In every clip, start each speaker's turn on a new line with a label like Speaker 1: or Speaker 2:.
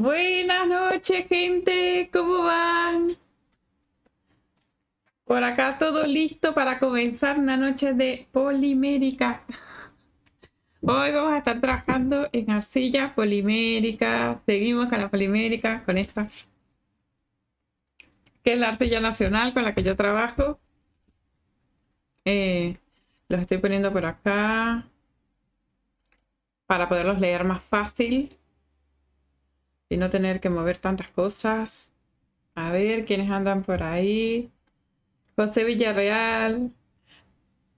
Speaker 1: Buenas noches, gente. ¿Cómo van? Por acá todo listo para comenzar una noche de polimérica. Hoy vamos a estar trabajando en arcilla polimérica. Seguimos con la polimérica, con esta. Que es la arcilla nacional con la que yo trabajo. Eh, los estoy poniendo por acá. Para poderlos leer más fácil y no tener que mover tantas cosas. A ver quiénes andan por ahí. José Villarreal.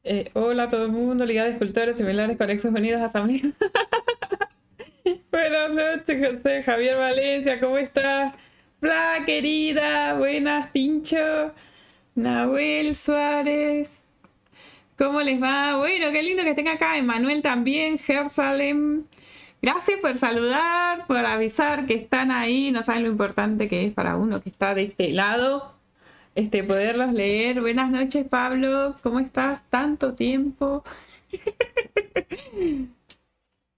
Speaker 1: Eh, hola a todo el mundo, Liga de Escultores Similares Conexos Unidos a buenas noches, José. Javier Valencia, ¿cómo estás? bla querida. Buenas, Tincho. Nahuel Suárez. ¿Cómo les va? Bueno, qué lindo que estén acá. Emanuel también, Jerusalén. Gracias por saludar, por avisar que están ahí. No saben lo importante que es para uno que está de este lado, este, poderlos leer. Buenas noches, Pablo. ¿Cómo estás? Tanto tiempo.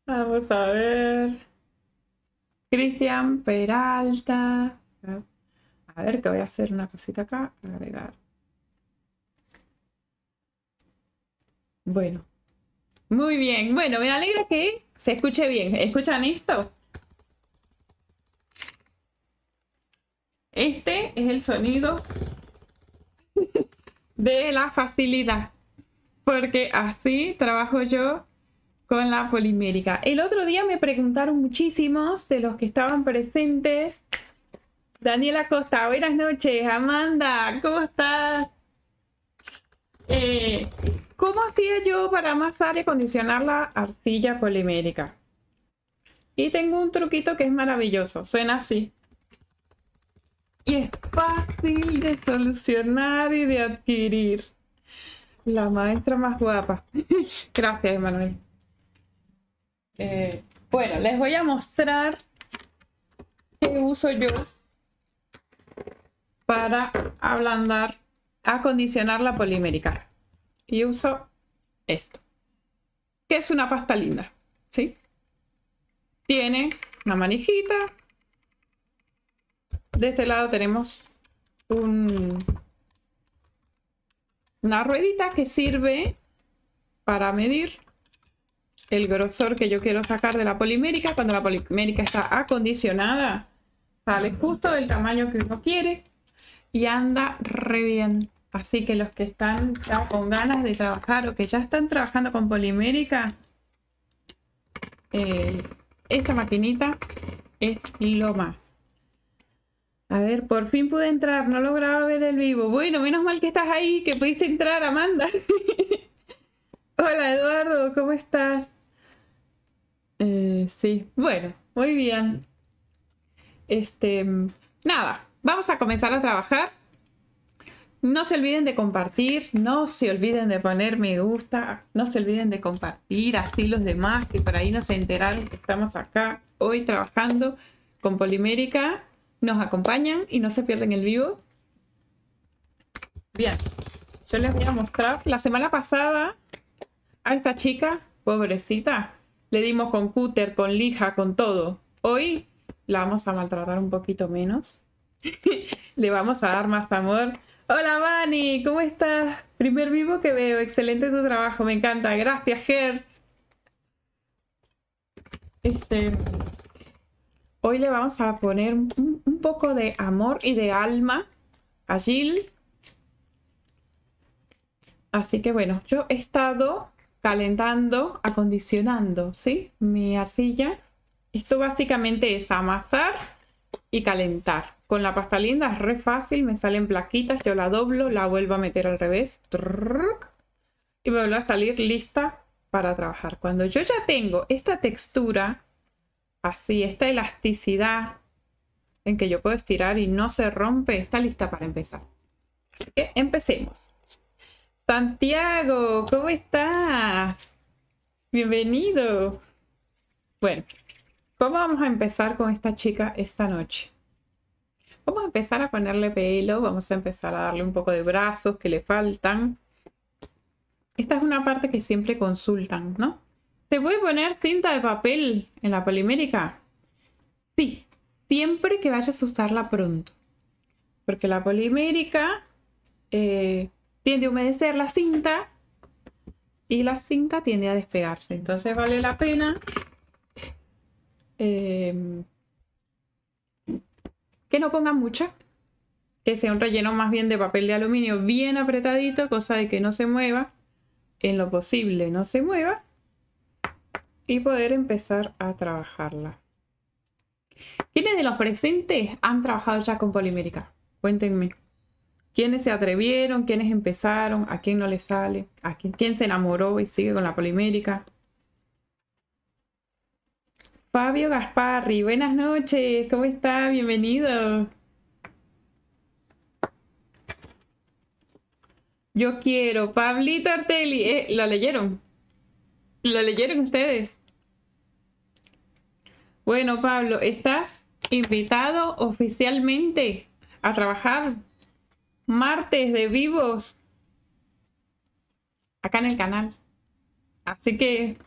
Speaker 1: Vamos a ver. Cristian Peralta. A ver, que voy a hacer una cosita acá. Agregar. Bueno. Muy bien. Bueno, me alegra que se escuche bien. ¿Escuchan esto? Este es el sonido de la facilidad. Porque así trabajo yo con la polimérica. El otro día me preguntaron muchísimos de los que estaban presentes. Daniela Costa, buenas noches. Amanda, ¿cómo estás? Eh, ¿Cómo hacía yo para amasar y acondicionar la arcilla polimérica? Y tengo un truquito que es maravilloso. Suena así. Y es fácil de solucionar y de adquirir. La maestra más guapa. Gracias, Emanuel. Eh, bueno, les voy a mostrar qué uso yo para ablandar, acondicionar la polimérica y uso esto, que es una pasta linda, ¿sí? Tiene una manijita. De este lado tenemos una ruedita que sirve para medir el grosor que yo quiero sacar de la polimérica. Cuando la polimérica está acondicionada, sale justo del tamaño que uno quiere y anda re Así que los que están con ganas de trabajar o que ya están trabajando con polimérica, eh, esta maquinita es lo más. A ver, por fin pude entrar, no lograba ver el vivo. Bueno, menos mal que estás ahí, que pudiste entrar, Amanda. Hola Eduardo, ¿cómo estás? Eh, sí, bueno, muy bien. Este, nada, vamos a comenzar a trabajar. No se olviden de compartir, no se olviden de poner me gusta, no se olviden de compartir así los demás que por ahí no se enteran que estamos acá hoy trabajando con Polimérica. Nos acompañan y no se pierden el vivo. Bien, yo les voy a mostrar. La semana pasada a esta chica, pobrecita, le dimos con cúter, con lija, con todo. Hoy la vamos a maltratar un poquito menos. le vamos a dar más amor Hola Manny, ¿cómo estás? Primer vivo que veo, excelente tu trabajo, me encanta, gracias Ger. Este, hoy le vamos a poner un, poco de amor y de alma a Jill. Así que bueno, yo he estado calentando, acondicionando, ¿sí? Mi arcilla. Esto básicamente es amasar y calentar. Con la pasta linda es re fácil, me salen plaquitas, yo la doblo, la vuelvo a meter al revés. Y me a salir lista para trabajar. Cuando yo ya tengo esta textura, así, esta elasticidad en que yo puedo estirar y no se rompe, está lista para empezar. Así que empecemos. Santiago, ¿cómo estás? Bienvenido. Bueno, ¿cómo vamos a empezar con esta chica esta noche? Vamos a empezar a ponerle pelo, vamos a empezar a darle un poco de brazos que le faltan. Esta es una parte que siempre consultan, ¿no? ¿Se puede poner cinta de papel en la polimérica? Sí, siempre que vayas a usarla pronto. Porque la polimérica eh, tiende a humedecer la cinta y la cinta tiende a despegarse. Entonces vale la pena eh, que no pongan mucha, que sea un relleno más bien de papel de aluminio bien apretadito, cosa de que no se mueva, en lo posible no se mueva, y poder empezar a trabajarla. ¿Quiénes de los presentes han trabajado ya con polimérica? Cuéntenme. ¿Quiénes se atrevieron? ¿Quiénes empezaron? ¿A quién no le sale? ¿A quién, quién se enamoró y sigue con la polimérica? Fabio Gasparri, buenas noches, ¿cómo está? Bienvenido. Yo quiero, Pablito Artelli, eh, ¿lo leyeron? ¿Lo leyeron ustedes? Bueno, Pablo, estás invitado oficialmente a trabajar martes de vivos acá en el canal. Así que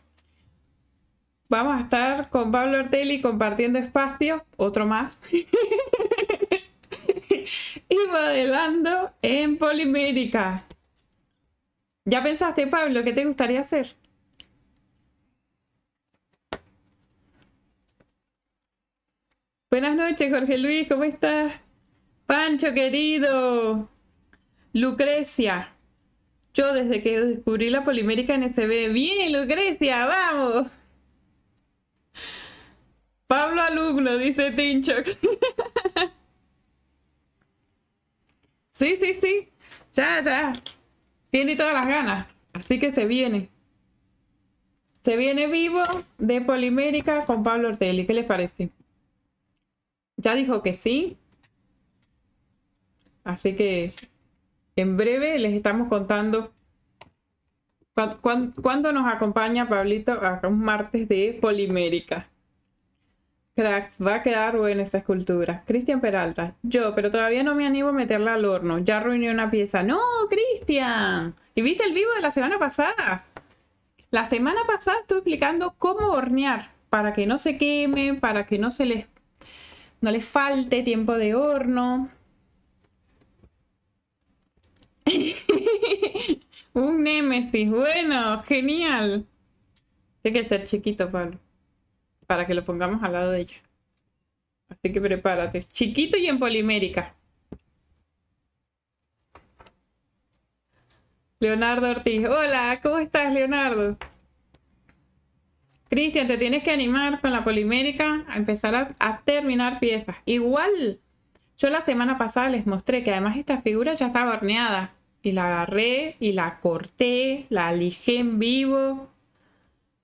Speaker 1: vamos a estar con Pablo Ortelli compartiendo espacio, otro más, y modelando en polimérica. ¿Ya pensaste, Pablo, qué te gustaría hacer? Buenas noches, Jorge Luis, ¿cómo estás? Pancho querido, Lucrecia. Yo desde que descubrí la polimérica en SB. Bien, Lucrecia, vamos. Pablo Alumno, dice Tinchox. sí, sí, sí. Ya, ya. Tiene todas las ganas. Así que se viene. Se viene vivo de Polimérica con Pablo Ortelli. ¿Qué les parece? Ya dijo que sí. Así que en breve les estamos contando cuándo nos acompaña Pablito a un martes de Polimérica. Cracks, va a quedar buena esta escultura. Cristian Peralta, yo, pero todavía no me animo a meterla al horno. Ya arruiné una pieza. ¡No, Cristian! ¿Y viste el vivo de la semana pasada? La semana pasada estuve explicando cómo hornear para que no se queme, para que no se les no les falte tiempo de horno. Un Nemesis. bueno, genial. Tiene que ser chiquito, Pablo para que lo pongamos al lado de ella. Así que prepárate. Chiquito y en polimérica. Leonardo Ortiz. Hola, ¿cómo estás, Leonardo? Cristian, te tienes que animar con la polimérica a empezar a, terminar piezas. Igual, yo la semana pasada les mostré que además esta figura ya estaba horneada. Y la agarré y la corté, la lijé en vivo.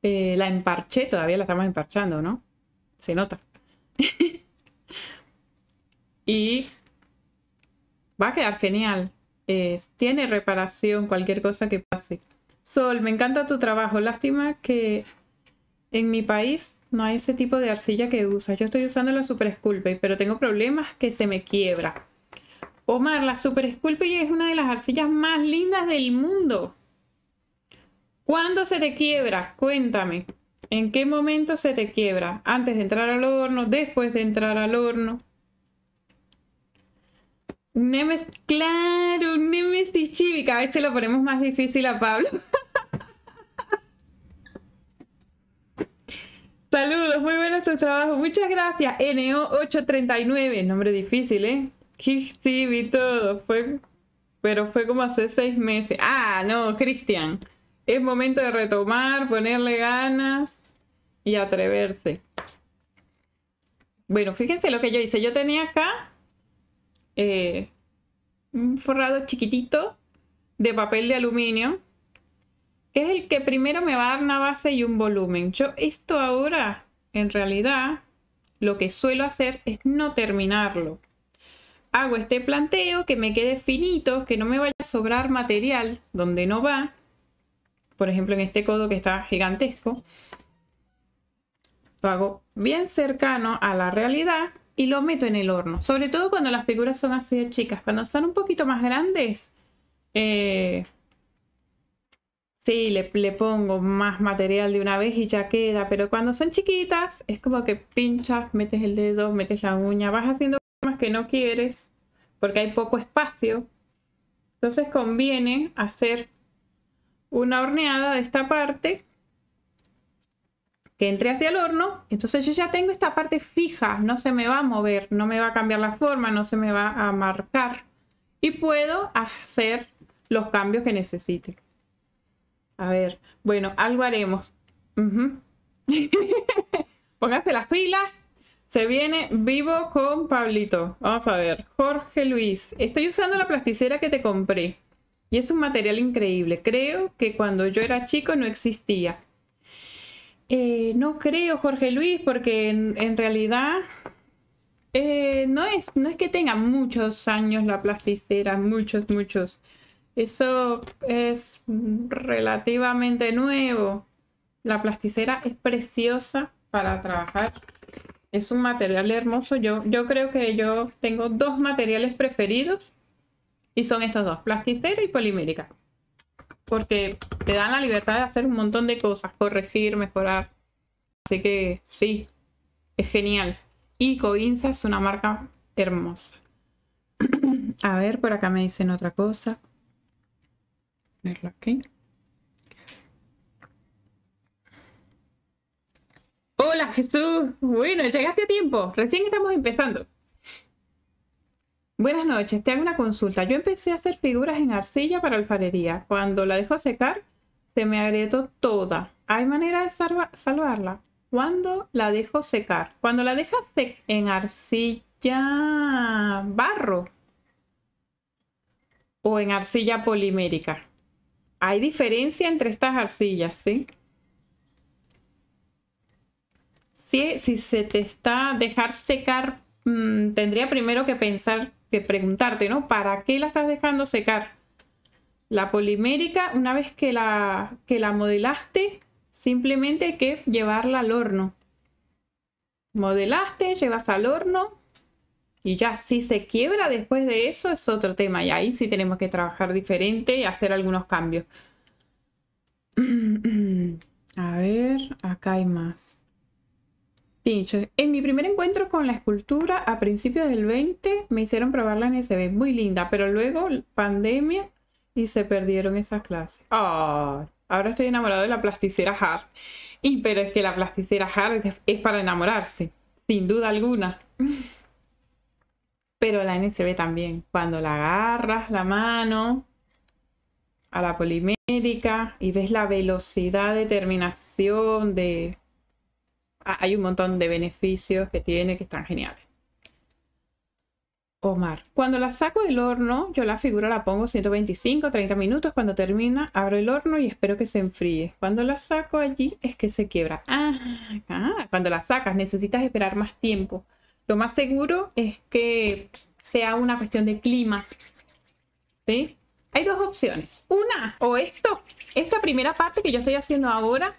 Speaker 1: Eh, la emparché, todavía la estamos emparchando, ¿no? Se nota. y va a quedar genial. Eh, tiene reparación, cualquier cosa que pase. Sol, me encanta tu trabajo. Lástima que en mi país no hay ese tipo de arcilla que usas. Yo estoy usando la Super Sculpey, pero tengo problemas que se me quiebra. Omar, la Super Sculpey es una de las arcillas más lindas del mundo. ¿Cuándo se te quiebra? Cuéntame. ¿En qué momento se te quiebra? ¿Antes de entrar al horno? ¿Después de entrar al horno? Nemes, claro, Nemesis Chibi. Cada vez se lo ponemos más difícil a Pablo. Saludos, muy bueno tu trabajo. Muchas gracias, NO839. Nombre difícil, ¿eh? Chibi todo. pero fue como hace seis meses. Ah, no, Cristian es momento de retomar, ponerle ganas y atreverse. Bueno, fíjense lo que yo hice. Yo tenía acá eh, un forrado chiquitito de papel de aluminio, que es el que primero me va a dar una base y un volumen. Yo esto ahora, en realidad, lo que suelo hacer es no terminarlo. Hago este planteo que me quede finito, que no me vaya a sobrar material donde no va por ejemplo en este codo que está gigantesco, lo hago bien cercano a la realidad y lo meto en el horno. Sobre todo cuando las figuras son así de chicas. Cuando están un poquito más grandes, eh, sí, le, le, pongo más material de una vez y ya queda. Pero cuando son chiquitas, es como que pinchas, metes el dedo, metes la uña, vas haciendo más que no quieres porque hay poco espacio. Entonces conviene hacer una horneada de esta parte que entre hacia el horno, entonces yo ya tengo esta parte fija, no se me va a mover, no me va a cambiar la forma, no se me va a marcar y puedo hacer los cambios que necesite. A ver, bueno, algo haremos. Póngase las pilas. Se viene vivo con Pablito. Vamos a ver. Jorge Luis, estoy usando la plasticera que te compré. Y es un material increíble. Creo que cuando yo era chico no existía. Eh, no creo, Jorge Luis, porque en, realidad eh, no, es, no es que tenga muchos años la plasticera, muchos, muchos. Eso es relativamente nuevo. La plasticera es preciosa para trabajar. Es un material hermoso. Yo, yo creo que yo tengo dos materiales preferidos y son estos dos, plasticero y polimérica. Porque te dan la libertad de hacer un montón de cosas, corregir, mejorar. Así que sí, es genial. Y Coinza es una marca hermosa. A ver, por acá me dicen otra cosa. aquí. Hola Jesús. Bueno, llegaste a tiempo. Recién estamos empezando. Buenas noches, te hago una consulta. Yo empecé a hacer figuras en arcilla para alfarería. Cuando la dejo secar, se me agrietó toda. ¿Hay manera de salvarla? ¿Cuándo la dejo secar? Cuando la dejas en arcilla barro o en arcilla polimérica. Hay diferencia entre estas arcillas, ¿sí? Si, se te está dejar secar, mm, tendría primero que pensar que preguntarte, ¿no? ¿Para qué la estás dejando secar? La polimérica, una vez que la, que la modelaste, simplemente hay que llevarla al horno. Modelaste, llevas al horno y ya, si se quiebra después de eso es otro tema y ahí sí tenemos que trabajar diferente y hacer algunos cambios. A ver, acá hay más en mi primer encuentro con la escultura a principios del 20 me hicieron probar la SB, muy linda, pero luego pandemia y se perdieron esas clases. ahora estoy enamorado de la plasticera Hard. Y pero es que la plasticera Hard es para enamorarse, sin duda alguna. Pero la NSB también, cuando la agarras la mano a la polimérica y ves la velocidad de terminación de Ah, hay un montón de beneficios que tiene que están geniales. Omar, cuando la saco del horno, yo la figura la pongo 125, 30 minutos. Cuando termina, abro el horno y espero que se enfríe. Cuando la saco allí es que se quiebra. Ah, ah, cuando la sacas necesitas esperar más tiempo. Lo más seguro es que sea una cuestión de clima. ¿Sí? Hay dos opciones. Una, o esto, esta primera parte que yo estoy haciendo ahora,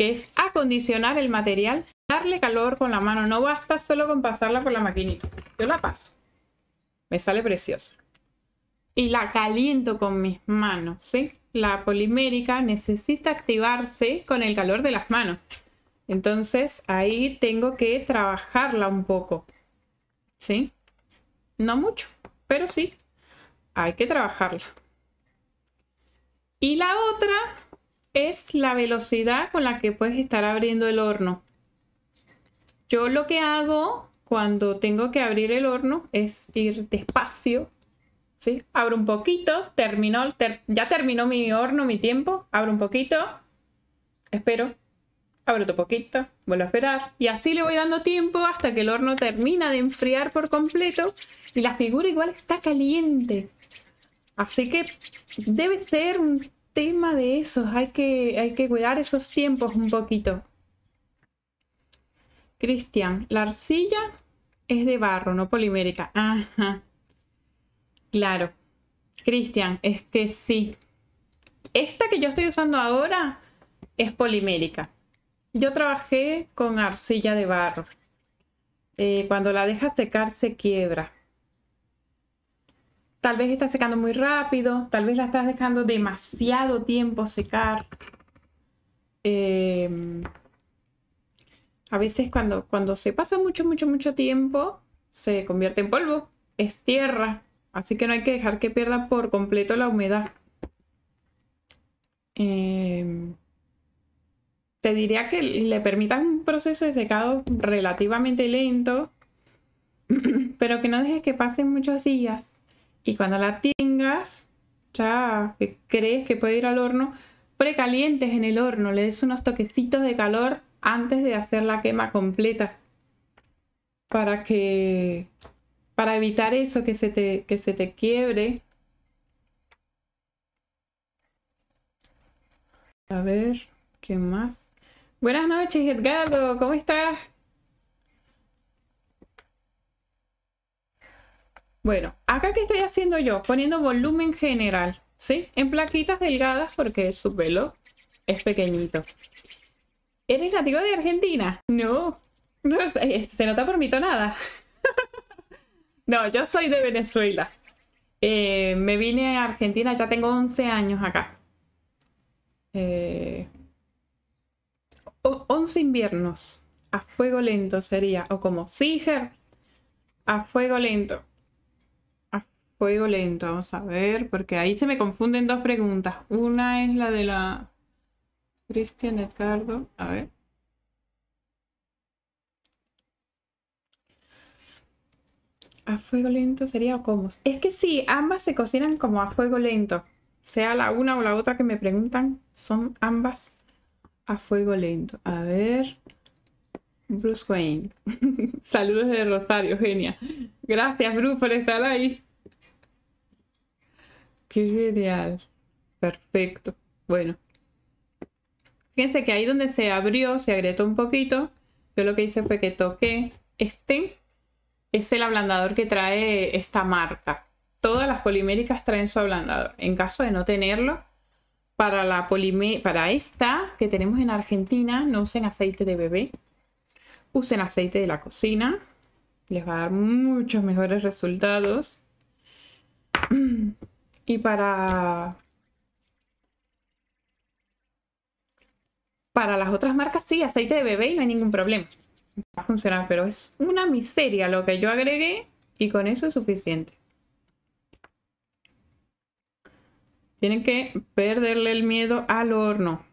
Speaker 1: que es acondicionar el material, darle calor con la mano. No basta solo con pasarla por la maquinita. Yo la paso. Me sale preciosa. Y la caliento con mis manos, ¿sí? La polimérica necesita activarse con el calor de las manos. Entonces ahí tengo que trabajarla un poco, ¿sí? No mucho, pero sí, hay que trabajarla. Y la otra es la velocidad con la que puedes estar abriendo el horno. Yo lo que hago cuando tengo que abrir el horno es ir despacio. ¿sí? Abro un poquito, ya terminó mi horno, mi tiempo. Abro un poquito, espero, abro otro poquito, vuelvo a esperar. Y así le voy dando tiempo hasta que el horno termina de enfriar por completo y la figura igual está caliente. Así que debe ser un tema de esos, hay que, hay que cuidar esos tiempos un poquito. Cristian, la arcilla es de barro, no polimérica. Ajá. Claro. Cristian, es que sí. Esta que yo estoy usando ahora es polimérica. Yo trabajé con arcilla de barro. Eh, cuando la deja secar se quiebra. Tal vez está secando muy rápido, tal vez la estás dejando demasiado tiempo secar. Em, a veces cuando, cuando se pasa mucho, mucho, mucho tiempo, se convierte en polvo, es tierra, así que no hay que dejar que pierda por completo la humedad. Em, te diría que le permitas un proceso de secado relativamente lento, pero que no dejes que pasen muchos días y cuando la tengas, ya que crees que puede ir al horno, precalientes en el horno, le des unos toquecitos de calor antes de hacer la quema completa para que para evitar eso que se te, que se te quiebre. A ver, ¿qué más? Buenas noches, Edgardo, ¿cómo estás? Bueno, acá que estoy haciendo yo, poniendo volumen general, ¿sí? En plaquitas delgadas porque su pelo es pequeñito. ¿Eres nativo de Argentina? No, no se nota por mi nada no, yo soy de Venezuela. Eh, me vine a Argentina, ya tengo 11 años acá. 11 eh, inviernos. A fuego lento sería. O como Siger. A fuego lento. Fuego lento, vamos a ver, porque ahí se me confunden dos preguntas. Una es la de la Cristian Edgardo, a ver. A fuego lento sería o cómo? Es que sí, ambas se cocinan como a fuego lento. Sea la una o la otra que me preguntan, son ambas a fuego lento. A ver. Bruce Wayne. Saludos de Rosario, genia. Gracias, Bruce, por estar ahí. Qué ideal. Perfecto. Bueno. Fíjense que ahí donde se abrió, se agrietó un poquito. Yo lo que hice fue que toqué este. Es el ablandador que trae esta marca. Todas las poliméricas traen su ablandador. En caso de no tenerlo, para, la para esta que tenemos en Argentina, no usen aceite de bebé. Usen aceite de la cocina. Les va a dar muchos mejores resultados. y para... Para las otras marcas sí, aceite de bebé y no hay ningún problema. Va a funcionar, pero es una miseria lo que yo agregué y con eso es suficiente. Tienen que perderle el miedo al horno.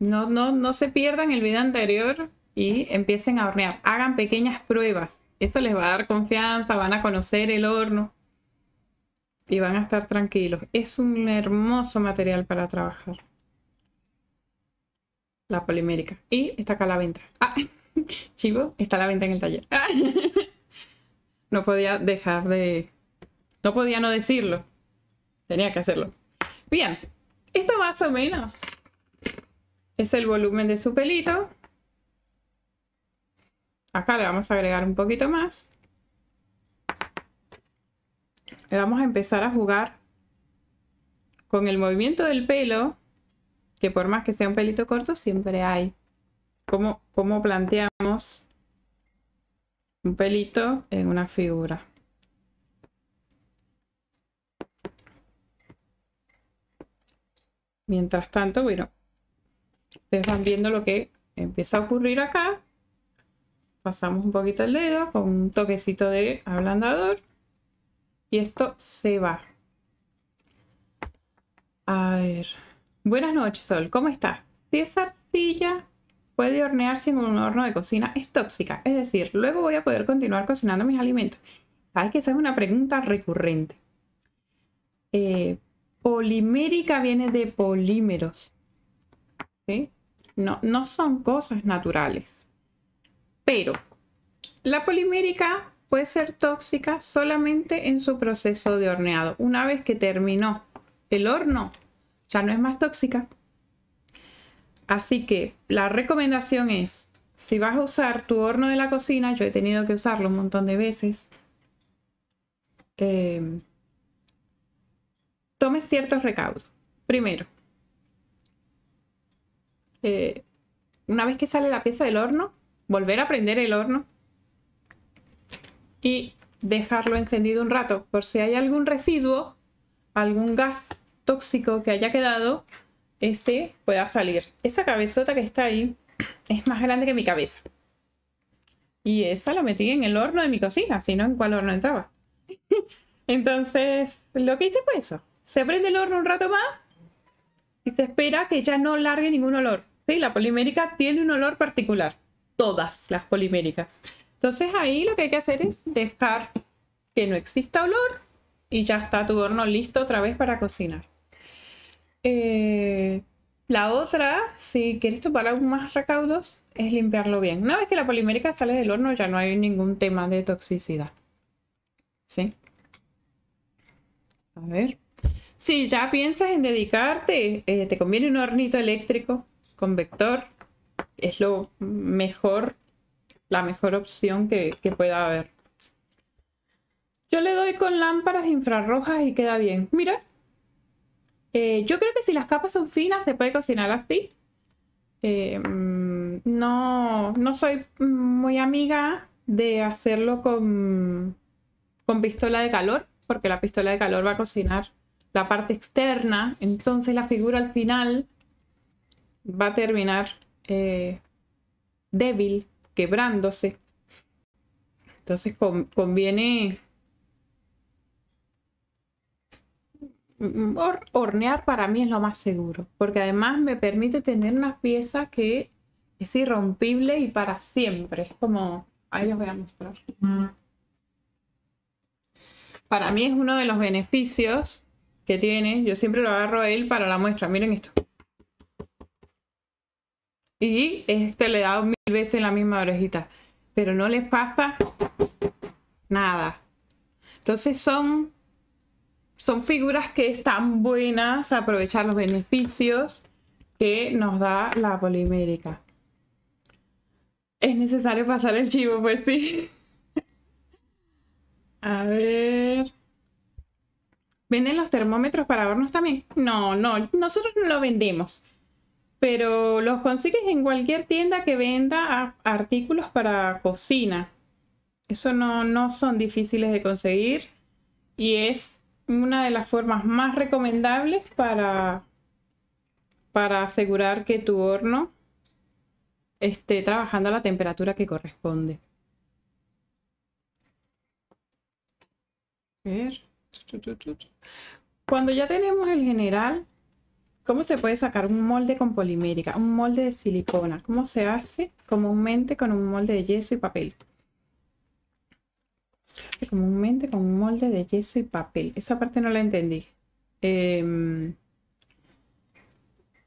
Speaker 1: No, no, no se pierdan el video anterior y empiecen a hornear. Hagan pequeñas pruebas. Eso les va a dar confianza, van a conocer el horno y van a estar tranquilos. Es un hermoso material para trabajar. La polimérica. Y está acá la venta. Ah, chivo, está la venta en el taller. No podía dejar de... No podía no decirlo. Tenía que hacerlo. Bien, esto más o menos es el volumen de su pelito. Acá le vamos a agregar un poquito más vamos a empezar a jugar con el movimiento del pelo, que por más que sea un pelito corto, siempre hay. ¿Cómo, planteamos un pelito en una figura? Mientras tanto, bueno, ustedes van viendo lo que empieza a ocurrir acá. Pasamos un poquito el dedo con un toquecito de ablandador y esto se va. A ver. Buenas noches, Sol. ¿Cómo estás? Si esa arcilla, puede hornearse en un horno de cocina. Es tóxica. Es decir, luego voy a poder continuar cocinando mis alimentos. Sabes que esa es una pregunta recurrente. Eh, polimérica viene de polímeros. No, no son cosas naturales. Pero la polimérica puede ser tóxica solamente en su proceso de horneado. Una vez que terminó el horno, ya no es más tóxica. Así que la recomendación es, si vas a usar tu horno de la cocina, yo he tenido que usarlo un montón de veces, eh, tome ciertos recaudos. Primero, eh, una vez que sale la pieza del horno, volver a prender el horno y dejarlo encendido un rato por si hay algún residuo, algún gas tóxico que haya quedado, ese pueda salir. Esa cabezota que está ahí es más grande que mi cabeza. Y esa lo metí en el horno de mi cocina, si no, ¿en cuál horno entraba? Entonces, lo que hice fue eso. Se prende el horno un rato más y se espera que ya no largue ningún olor. Sí, la polimérica tiene un olor particular. Todas las poliméricas. Entonces ahí lo que hay que hacer es dejar que no exista olor y ya está tu horno listo otra vez para cocinar. Eh, la otra, si quieres tomar aún más recaudos, es limpiarlo bien. Una vez que la polimérica sale del horno ya no hay ningún tema de toxicidad. ¿Sí? A ver. Si ya piensas en dedicarte, eh, te conviene un hornito eléctrico con vector. Es lo mejor la mejor opción que, pueda haber. Yo le doy con lámparas infrarrojas y queda bien. Mira, eh, yo creo que si las capas son finas se puede cocinar así. Em, no, no soy muy amiga de hacerlo con, con pistola de calor, porque la pistola de calor va a cocinar la parte externa, entonces la figura al final va a terminar eh, débil quebrándose. Entonces conviene hornear para mí es lo más seguro, porque además me permite tener una pieza que es irrompible y para siempre. Es como, ahí les voy a mostrar. Para mí es uno de los beneficios que tiene. Yo siempre lo agarro a él para la muestra. Miren esto y este le da mil veces la misma orejita, pero no les pasa nada. Entonces son, son figuras que están buenas, a aprovechar los beneficios que nos da la polimérica. Es necesario pasar el chivo, pues sí. A ver. ¿Venden los termómetros para hornos también? No, no, nosotros no lo vendemos pero los consigues en cualquier tienda que venda artículos para cocina. Eso no, no son difíciles de conseguir y es una de las formas más recomendables para, para asegurar que tu horno esté trabajando a la temperatura que corresponde. Cuando ya tenemos el general, ¿Cómo se puede sacar un molde con polimérica? Un molde de silicona. ¿Cómo se hace? Comúnmente con un molde de yeso y papel. Se hace comúnmente con un molde de yeso y papel. Esa parte no la entendí. Em,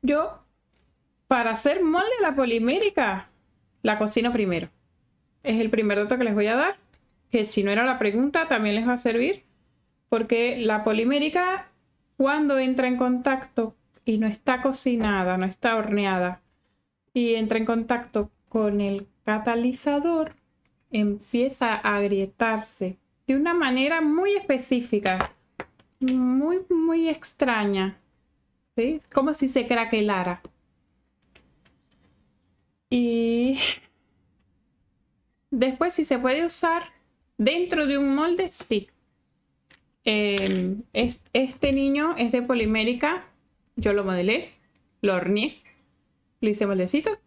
Speaker 1: yo, para hacer molde de la polimérica, la cocino primero. Es el primer dato que les voy a dar, que si no era la pregunta, también les va a servir. Porque la polimérica, cuando entra en contacto y no está cocinada, no está horneada y entra en contacto con el catalizador, empieza a agrietarse de una manera muy específica, muy, muy extraña, como si se craquelara. Y después, si se puede usar dentro de un molde, sí. Em, este niño es de polimérica yo lo modelé, lo horneé, le hice moldecito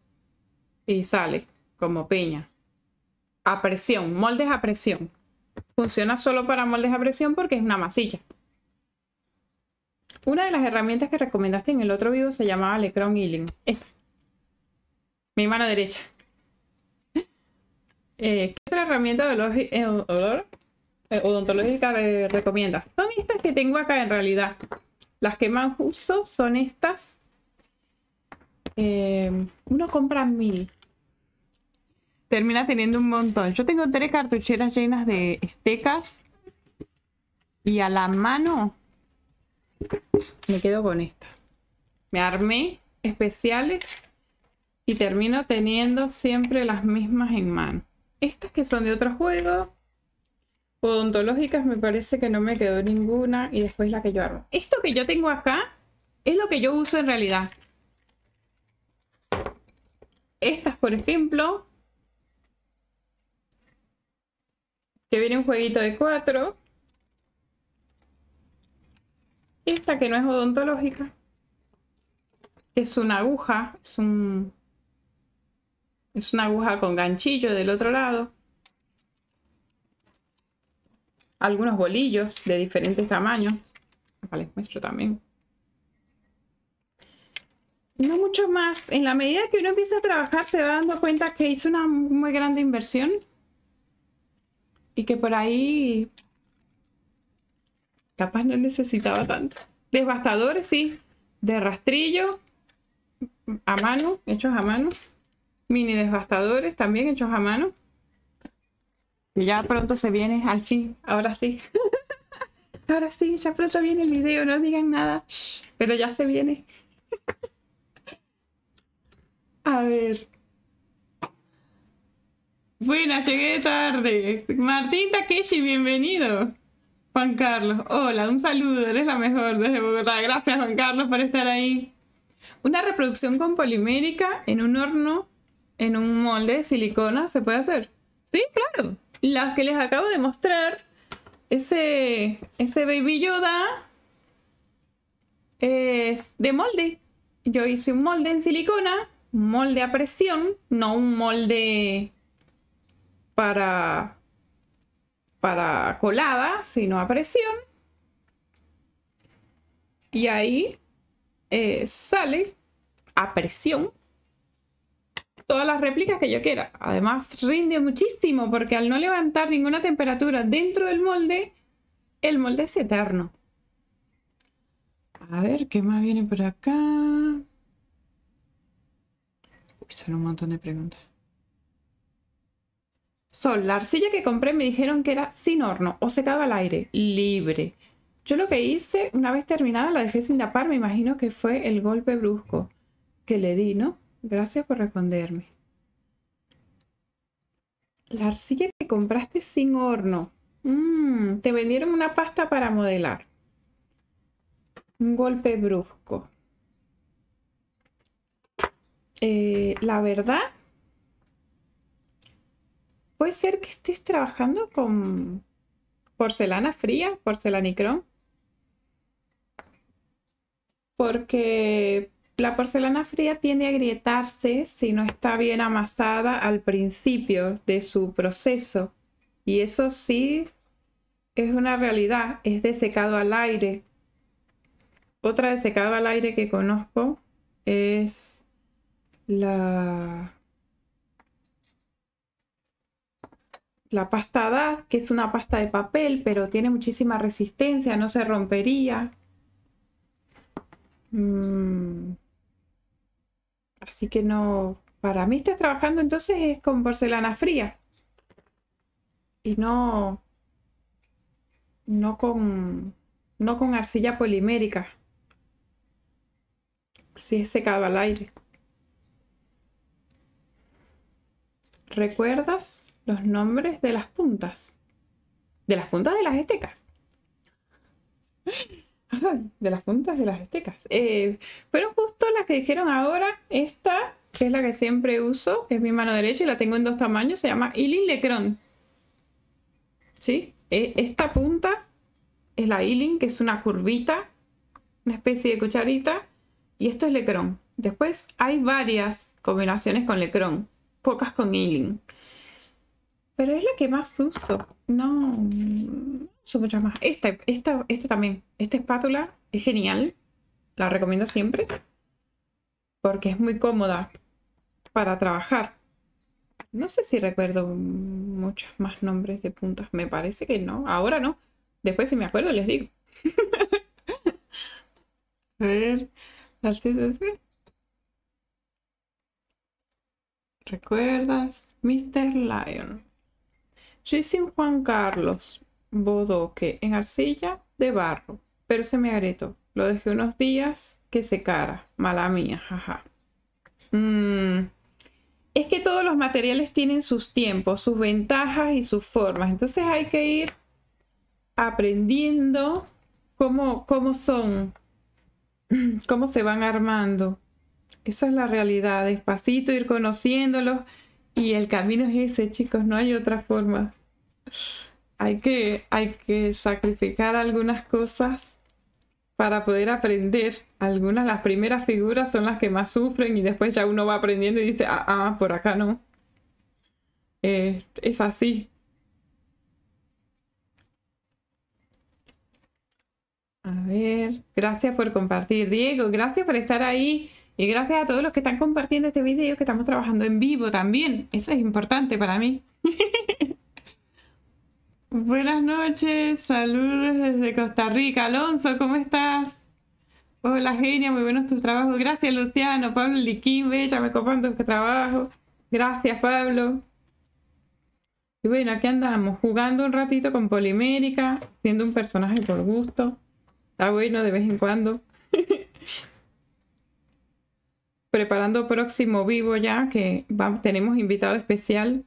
Speaker 1: y sale como peña. A presión, moldes a presión. Funciona solo para moldes a presión porque es una masilla. Una de las herramientas que recomendaste en el otro video se llamaba Lecron Healing. Esa. Mi mano derecha. Eh, ¿Qué otra herramienta eh, eh, odontológica recomiendas? Son estas que tengo acá en realidad. Las que más uso son estas. Eh, uno compra mil. Termina teniendo un montón. Yo tengo tres cartucheras llenas de estecas. Y a la mano me quedo con estas. Me armé especiales y termino teniendo siempre las mismas en mano. Estas que son de otro juego, Odontológicas me parece que no me quedó ninguna y después la que yo armo. Esto que yo tengo acá es lo que yo uso en realidad. Estas, por ejemplo, que viene un jueguito de cuatro. Esta que no es odontológica, es una aguja, es un... Es una aguja con ganchillo del otro lado algunos bolillos de diferentes tamaños. les muestro también. No mucho más. En la medida que uno empieza a trabajar se va dando cuenta que hizo una muy grande inversión y que por ahí capaz no necesitaba tanto. Desbastadores, sí. De rastrillo, a mano, hechos a mano. Mini desbastadores. también hechos a mano ya pronto se viene, al fin, ahora sí. ahora sí, ya pronto viene el video, no digan nada, pero ya se viene. A ver. Buena, llegué tarde. Martín Takeshi, bienvenido. Juan Carlos, hola, un saludo, eres la mejor desde Bogotá. Gracias, Juan Carlos, por estar ahí. Una reproducción con polimérica en un horno, en un molde de silicona, ¿se puede hacer? Sí, claro las que les acabo de mostrar, ese, ese Baby Yoda es de molde. Yo hice un molde en silicona, un molde a presión, no un molde para, para colada, sino a presión. Y ahí eh, sale a presión todas las réplicas que yo quiera. Además, rinde muchísimo porque al no levantar ninguna temperatura dentro del molde, el molde es eterno. A ver, ¿qué más viene por acá? son un montón de preguntas. Sol, la arcilla que compré me dijeron que era sin horno o secaba al aire, libre. Yo lo que hice, una vez terminada, la dejé sin tapar, me imagino que fue el golpe brusco que le di, ¿no? Gracias por responderme. La arcilla que compraste sin horno. Mm, te vendieron una pasta para modelar. Un golpe brusco. Eh, la verdad, puede ser que estés trabajando con porcelana fría, porcelanicrón. Porque la porcelana fría tiende a agrietarse si no está bien amasada al principio de su proceso. Y eso sí es una realidad, es de secado al aire. Otra de secado al aire que conozco es la, la pasta DAS, que es una pasta de papel, pero tiene muchísima resistencia, no se rompería. Mm. Así que no, para mí estás trabajando entonces es con porcelana fría y no, no con, no con arcilla polimérica. Si es secado al aire. ¿Recuerdas los nombres de las puntas? De las puntas de las estecas de las puntas de las estecas. Eh, fueron justo las que dijeron ahora. Esta, que es la que siempre uso, que es mi mano derecha y la tengo en dos tamaños, se llama iling Lecron. ¿Sí? E, esta punta es la Ilin, que es una curvita, una especie de cucharita, y esto es Lecron. Después hay varias combinaciones con Lecron, pocas con iling pero es la que más uso. No, son muchas más. Esta, esta, también. Esta espátula es genial. La recomiendo siempre. Porque es muy cómoda para trabajar. No sé si recuerdo muchos más nombres de puntas. Me parece que no. Ahora no. Después si me acuerdo les digo. A ver. ¿Recuerdas? Mr. Lion un Juan Carlos Bodoque en arcilla de barro. Pero se me agrietó. Lo dejé unos días que secara. Mala mía, jaja. Mm. Es que todos los materiales tienen sus tiempos, sus ventajas y sus formas. Entonces hay que ir aprendiendo cómo, cómo son, cómo se van armando. Esa es la realidad. Despacito ir conociéndolos Y el camino es ese, chicos, no hay otra forma. Hay que, hay que sacrificar algunas cosas para poder aprender. Algunas, las primeras figuras son las que más sufren y después ya uno va aprendiendo y dice, ah, ah por acá no. Eh, es así. A ver, gracias por compartir. Diego, gracias por estar ahí. Y gracias a todos los que están compartiendo este video, que estamos trabajando en vivo también. Eso es importante para mí. Buenas noches, saludos desde Costa Rica. Alonso, ¿cómo estás? Hola, genia, muy buenos tus trabajos. Gracias, Luciano, Pablo Liquín, bella, me copan este trabajo Gracias, Pablo. Y bueno, aquí andamos, jugando un ratito con Polimérica, siendo un personaje por gusto. Está bueno de vez en cuando. preparando próximo vivo ya, que tenemos invitado especial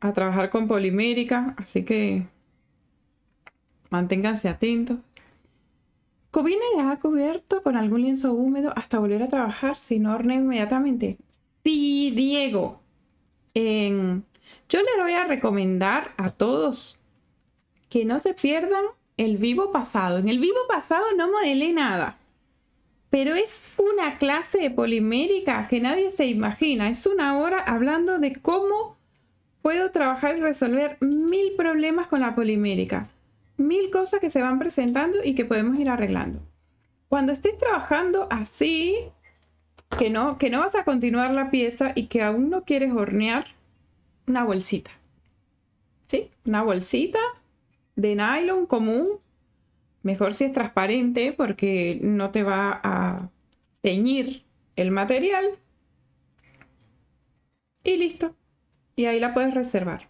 Speaker 1: a trabajar con polimérica, así que manténganse atentos. ¿Conviene dejar cubierto con algún lienzo húmedo hasta volver a trabajar si no inmediatamente? Sí, Diego. Yo les voy a recomendar a todos que no se pierdan el vivo pasado. En el vivo pasado no modelé nada pero es una clase de polimérica que nadie se imagina. Es una hora hablando de cómo puedo trabajar y resolver mil problemas con la polimérica. Mil cosas que se van presentando y que podemos ir arreglando. Cuando estés trabajando así, que no, que no vas a continuar la pieza y que aún no quieres hornear, una bolsita. ¿Sí? Una bolsita de nylon común Mejor si es transparente porque no te va a teñir el material. Y listo. Y ahí la puedes reservar.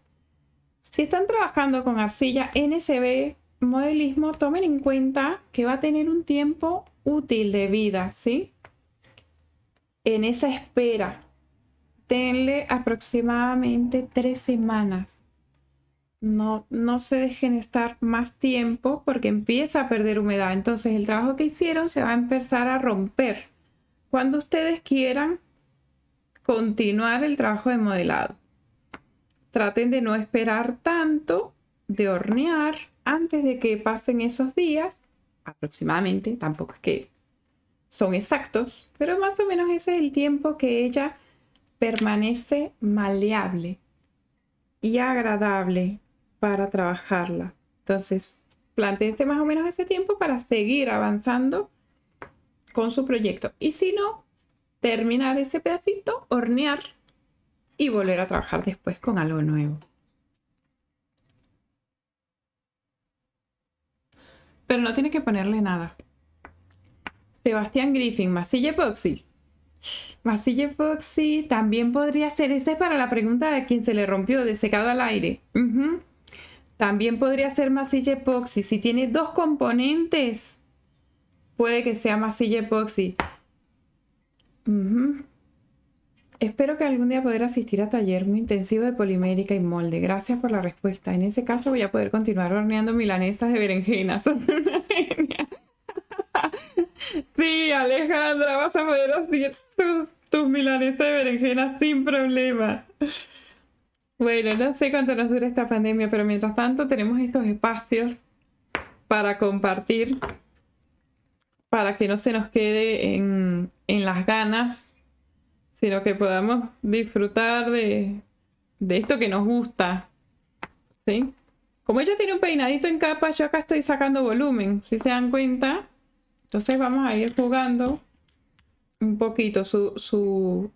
Speaker 1: Si están trabajando con arcilla NCB modelismo, tomen en cuenta que va a tener un tiempo útil de vida, ¿sí? En esa espera, denle aproximadamente tres semanas no, no se dejen estar más tiempo porque empieza a perder humedad. Entonces el trabajo que hicieron se va a empezar a romper. Cuando ustedes quieran continuar el trabajo de modelado. Traten de no esperar tanto, de hornear antes de que pasen esos días, aproximadamente, tampoco es que son exactos, pero más o menos ese es el tiempo que ella permanece maleable y agradable para trabajarla. Entonces, planteense más o menos ese tiempo para seguir avanzando con su proyecto. Y si no, terminar ese pedacito, hornear y volver a trabajar después con algo nuevo. Pero no tiene que ponerle nada. Sebastián Griffin, masilla epoxy, Masilla epoxy también podría ser ese para la pregunta de quien se le rompió de secado al aire. También podría ser masilla epoxi. Si tiene dos componentes, puede que sea masilla epoxi. Espero que algún día poder asistir a taller muy intensivo de polimérica y molde. Gracias por la respuesta. En ese caso voy a poder continuar horneando milanesas de berenjenas. sí, Alejandra, vas a poder hacer tus, tus milanesas de berenjena sin problema. Bueno, no sé cuánto nos dura esta pandemia, pero mientras tanto tenemos estos espacios para compartir, para que no se nos quede en, las ganas, sino que podamos disfrutar de, esto que nos gusta. Como ella tiene un peinadito en capa, yo acá estoy sacando volumen, si se dan cuenta. Entonces vamos a ir jugando un poquito. Su,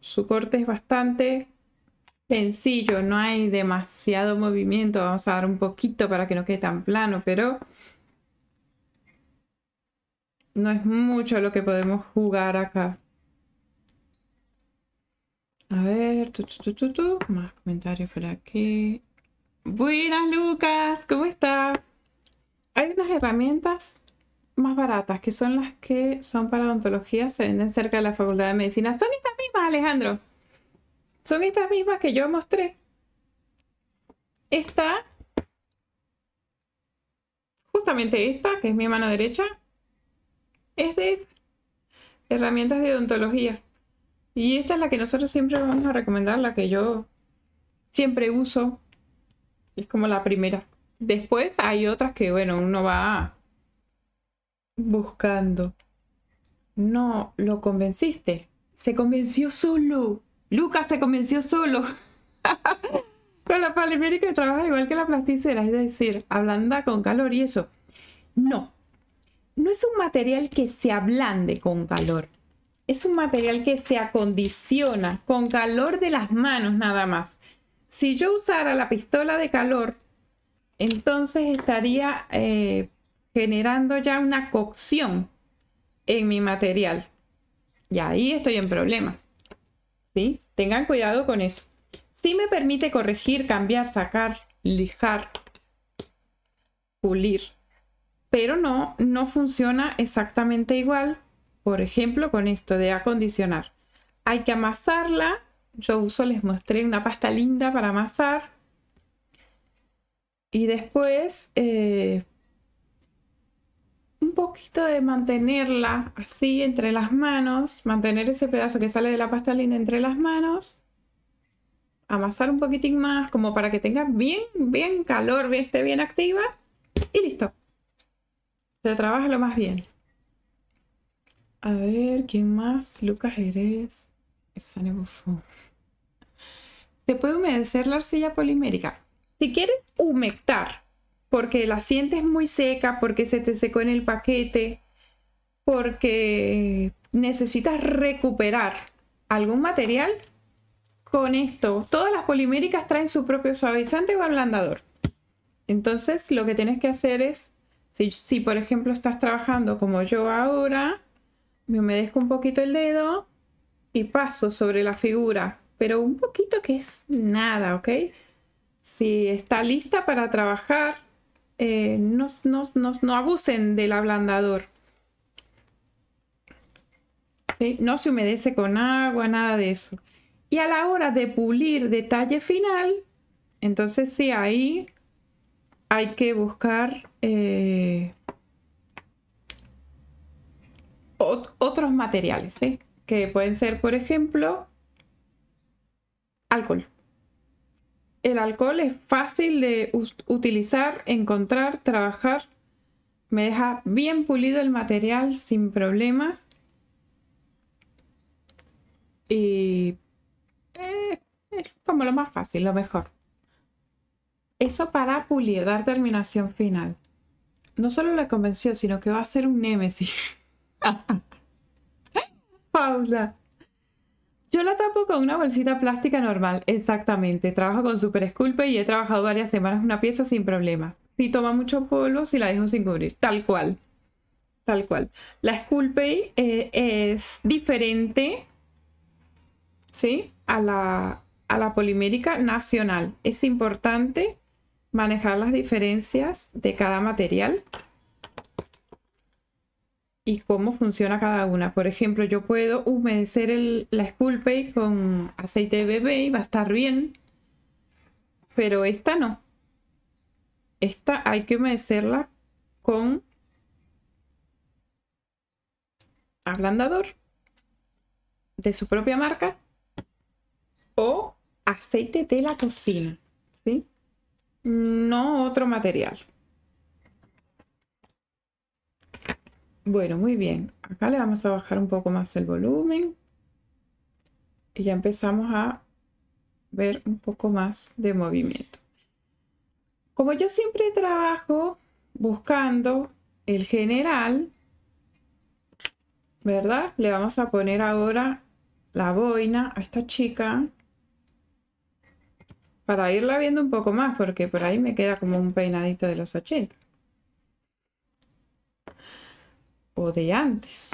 Speaker 1: su corte es bastante sencillo, no hay demasiado movimiento, vamos a dar un poquito para que no quede tan plano, pero no es mucho lo que podemos jugar acá. A ver, más comentarios por aquí. Buenas Lucas, ¿cómo está? Hay unas herramientas más baratas que son las que son para odontología, se venden cerca de la Facultad de Medicina. Son estas mismas, Alejandro. Son estas mismas que yo mostré. Esta, justamente esta, que es mi mano derecha, es de herramientas de odontología. Y esta es la que nosotros siempre vamos a recomendar, la que yo siempre uso. Es como la primera. Después hay otras que, bueno, uno va buscando. No, lo convenciste. Se convenció solo. Lucas se convenció solo. con la palimérica trabaja igual que la plasticera, es decir, ablanda con calor y eso. No, no es un material que se ablande con calor. Es un material que se acondiciona con calor de las manos nada más. Si yo usara la pistola de calor, entonces estaría eh, generando ya una cocción en mi material. Y ahí estoy en problemas. Tengan cuidado con eso. si me permite corregir, cambiar, sacar, lijar, pulir, pero no, no funciona exactamente igual. Por ejemplo, con esto de acondicionar. Hay que amasarla. Yo uso, les mostré una pasta linda para amasar. Y después, eh, un poquito de mantenerla así entre las manos, mantener ese pedazo que sale de la pasta linda entre las manos, amasar un poquitín más como para que tenga bien, bien calor, bien, esté bien activa y listo. Se trabaja lo más bien. A ver, ¿quién más? Lucas Jerez. ¿Se puede humedecer la arcilla polimérica? Si quieres humectar porque la sientes muy seca, porque se te secó en el paquete, porque necesitas recuperar algún material, con esto, todas las poliméricas traen su propio suavizante o ablandador. Entonces lo que tienes que hacer es, si, si por ejemplo estás trabajando como yo ahora, me humedezco un poquito el dedo y paso sobre la figura, pero un poquito que es nada, ¿ok? Si está lista para trabajar, eh, no, no, abusen del ablandador. No se humedece con agua, nada de eso. Y a la hora de pulir detalle final, entonces sí, ahí hay que buscar eh, otros materiales, que pueden ser, por ejemplo, alcohol el alcohol es fácil de utilizar, encontrar, trabajar. Me deja bien pulido el material sin problemas. Y eh, es como lo más fácil, lo mejor. Eso para pulir, dar terminación final. No solo la convenció, sino que va a ser un némesis. Paula. Yo la tapo con una bolsita plástica normal, exactamente. Trabajo con Super Sculpey y he trabajado varias semanas una pieza sin problemas. Si toma mucho polvo, si la dejo sin cubrir, tal cual. Tal cual. La Sculpey eh, es diferente, ¿sí? A la, a la polimérica nacional. Es importante manejar las diferencias de cada material y cómo funciona cada una. Por ejemplo, yo puedo humedecer la esculpe con aceite de bebé y va a estar bien, pero esta no. Esta hay que humedecerla con ablandador de su propia marca o aceite de la cocina, ¿sí? No otro material. Bueno, muy bien. Acá le vamos a bajar un poco más el volumen. Y ya empezamos a ver un poco más de movimiento. Como yo siempre trabajo buscando el general, ¿verdad? Le vamos a poner ahora la boina a esta chica para irla viendo un poco más, porque por ahí me queda como un peinadito de los 80. o de antes.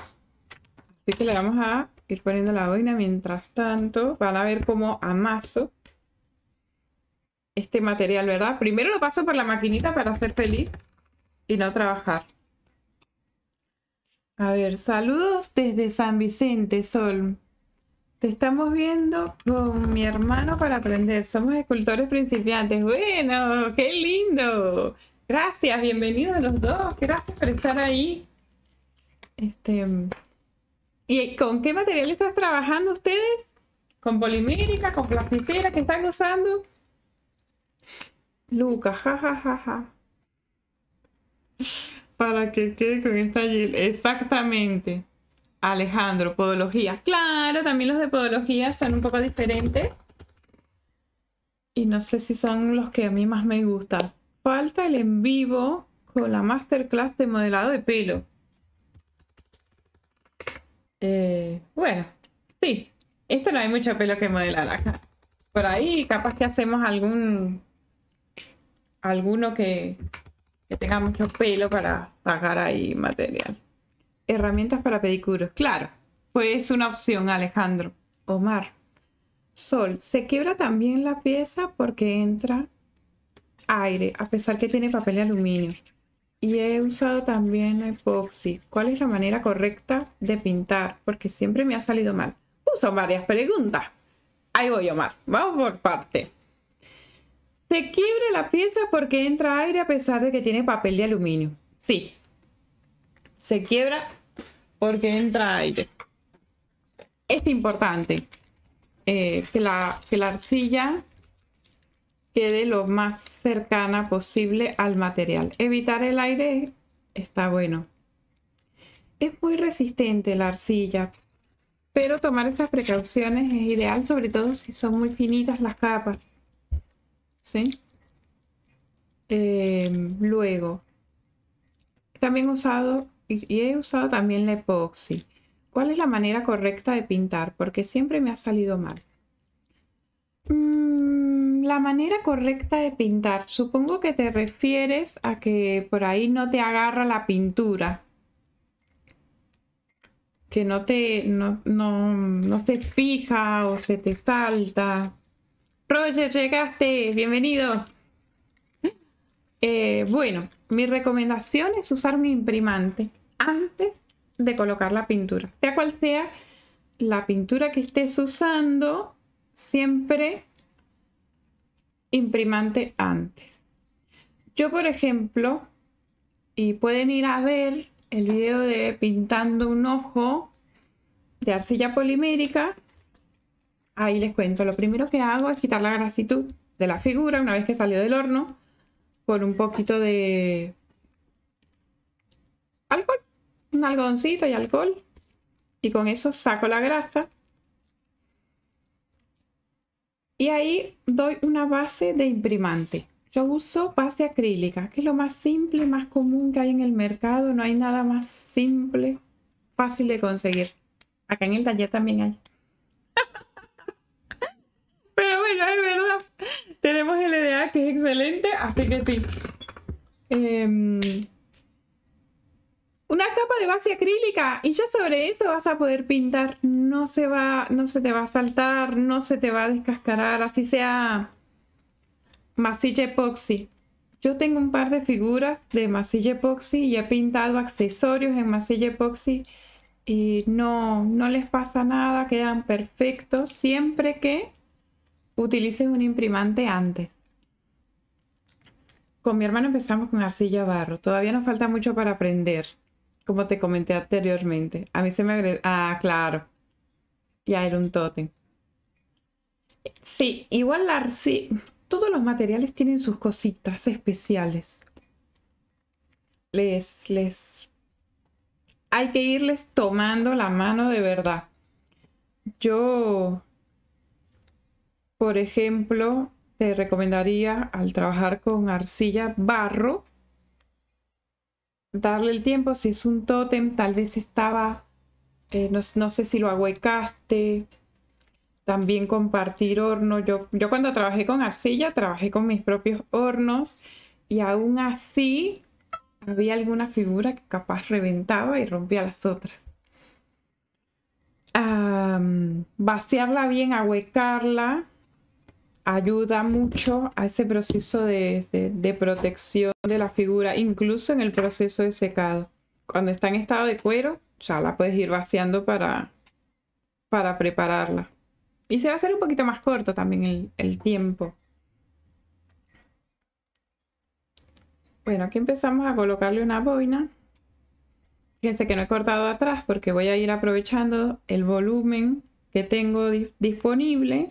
Speaker 1: Así que le vamos a ir poniendo la boina. Mientras tanto, van a ver cómo amaso este material, ¿verdad? Primero lo paso por la maquinita para ser feliz y no trabajar. A ver, saludos desde San Vicente, Sol. Te estamos viendo con mi hermano para aprender. Somos escultores principiantes. Bueno, qué lindo. Gracias, bienvenidos los dos. Gracias por estar ahí. Este, ¿Y con qué material estás trabajando ustedes? ¿Con polimérica? ¿Con plasticera que están usando? Lucas, jajajaja. Para que quede con esta Exactamente. Alejandro, podología. Claro, también los de podología son un poco diferentes. Y no sé si son los que a mí más me gustan. Falta el en vivo con la masterclass de modelado de pelo. Eh, bueno, sí, esto no hay mucho pelo que modelar acá. Por ahí capaz que hacemos algún... Alguno que, que tenga mucho pelo para sacar ahí material. Herramientas para pedicuros. Claro, pues una opción, Alejandro. Omar. Sol. Se quiebra también la pieza porque entra aire, a pesar que tiene papel de aluminio. Y he usado también epoxi. ¿Cuál es la manera correcta de pintar? Porque siempre me ha salido mal. puso varias preguntas. Ahí voy, Omar. Vamos por parte. Se quiebra la pieza porque entra aire a pesar de que tiene papel de aluminio. Sí. Se quiebra porque entra aire. Es importante eh, que, la, que la arcilla quede lo más cercana posible al material. Evitar el aire está bueno. Es muy resistente la arcilla, pero tomar esas precauciones es ideal, sobre todo si son muy finitas las capas. ¿Sí? Em, luego, también usado y he usado también la epoxi. ¿Cuál es la manera correcta de pintar? Porque siempre me ha salido mal. Mm, la manera correcta de pintar. Supongo que te refieres a que por ahí no te agarra la pintura. Que no te no, no, fija o se te salta. Roger, llegaste. Bienvenido. Eh, bueno, mi recomendación es usar mi imprimante antes de colocar la pintura. Sea cual sea la pintura que estés usando, siempre imprimante antes. Yo, por ejemplo, y pueden ir a ver el video de pintando un ojo de arcilla polimérica. Ahí les cuento, lo primero que hago es quitar la grasitud de la figura una vez que salió del horno con un poquito de alcohol, un algodoncito y alcohol. Y con eso saco la grasa y ahí doy una base de imprimante. Yo uso base acrílica, que es lo más simple, más común que hay en el mercado. No hay nada más simple, fácil de conseguir. Acá en el taller también hay. Pero bueno, es verdad. Tenemos LDA, e que es excelente, así que sí. Em, una capa de base acrílica y ya sobre eso vas a poder pintar. No se va, no se te va a saltar, no se te va a descascarar, así sea masilla epoxi. Yo tengo un par de figuras de masilla epoxi y he pintado accesorios en masilla epoxi y no, no les pasa nada, quedan perfectos siempre que utilices un imprimante antes. Con mi hermano empezamos con arcilla barro, todavía nos falta mucho para aprender como te comenté anteriormente, a mí se me agrega. Ah, claro. Ya era un tótem. Sí, igual la... sí, todos los materiales tienen sus cositas especiales. Les, les. Hay que irles tomando la mano de verdad. Yo, por ejemplo, te recomendaría al trabajar con arcilla barro darle el tiempo. Si es un tótem, tal vez estaba, eh, no, sé si lo ahuecaste. También compartir horno. Yo, yo cuando trabajé con arcilla, trabajé con mis propios hornos y aún así había alguna figura que capaz reventaba y rompía las otras. vaciarla bien, ahuecarla ayuda mucho a ese proceso de, protección de la figura, incluso en el proceso de secado. Cuando está en estado de cuero, ya la puedes ir vaciando para, para prepararla. Y se va a hacer un poquito más corto también el, el tiempo. Bueno, aquí empezamos a colocarle una boina. Fíjense que no he cortado atrás porque voy a ir aprovechando el volumen que tengo disponible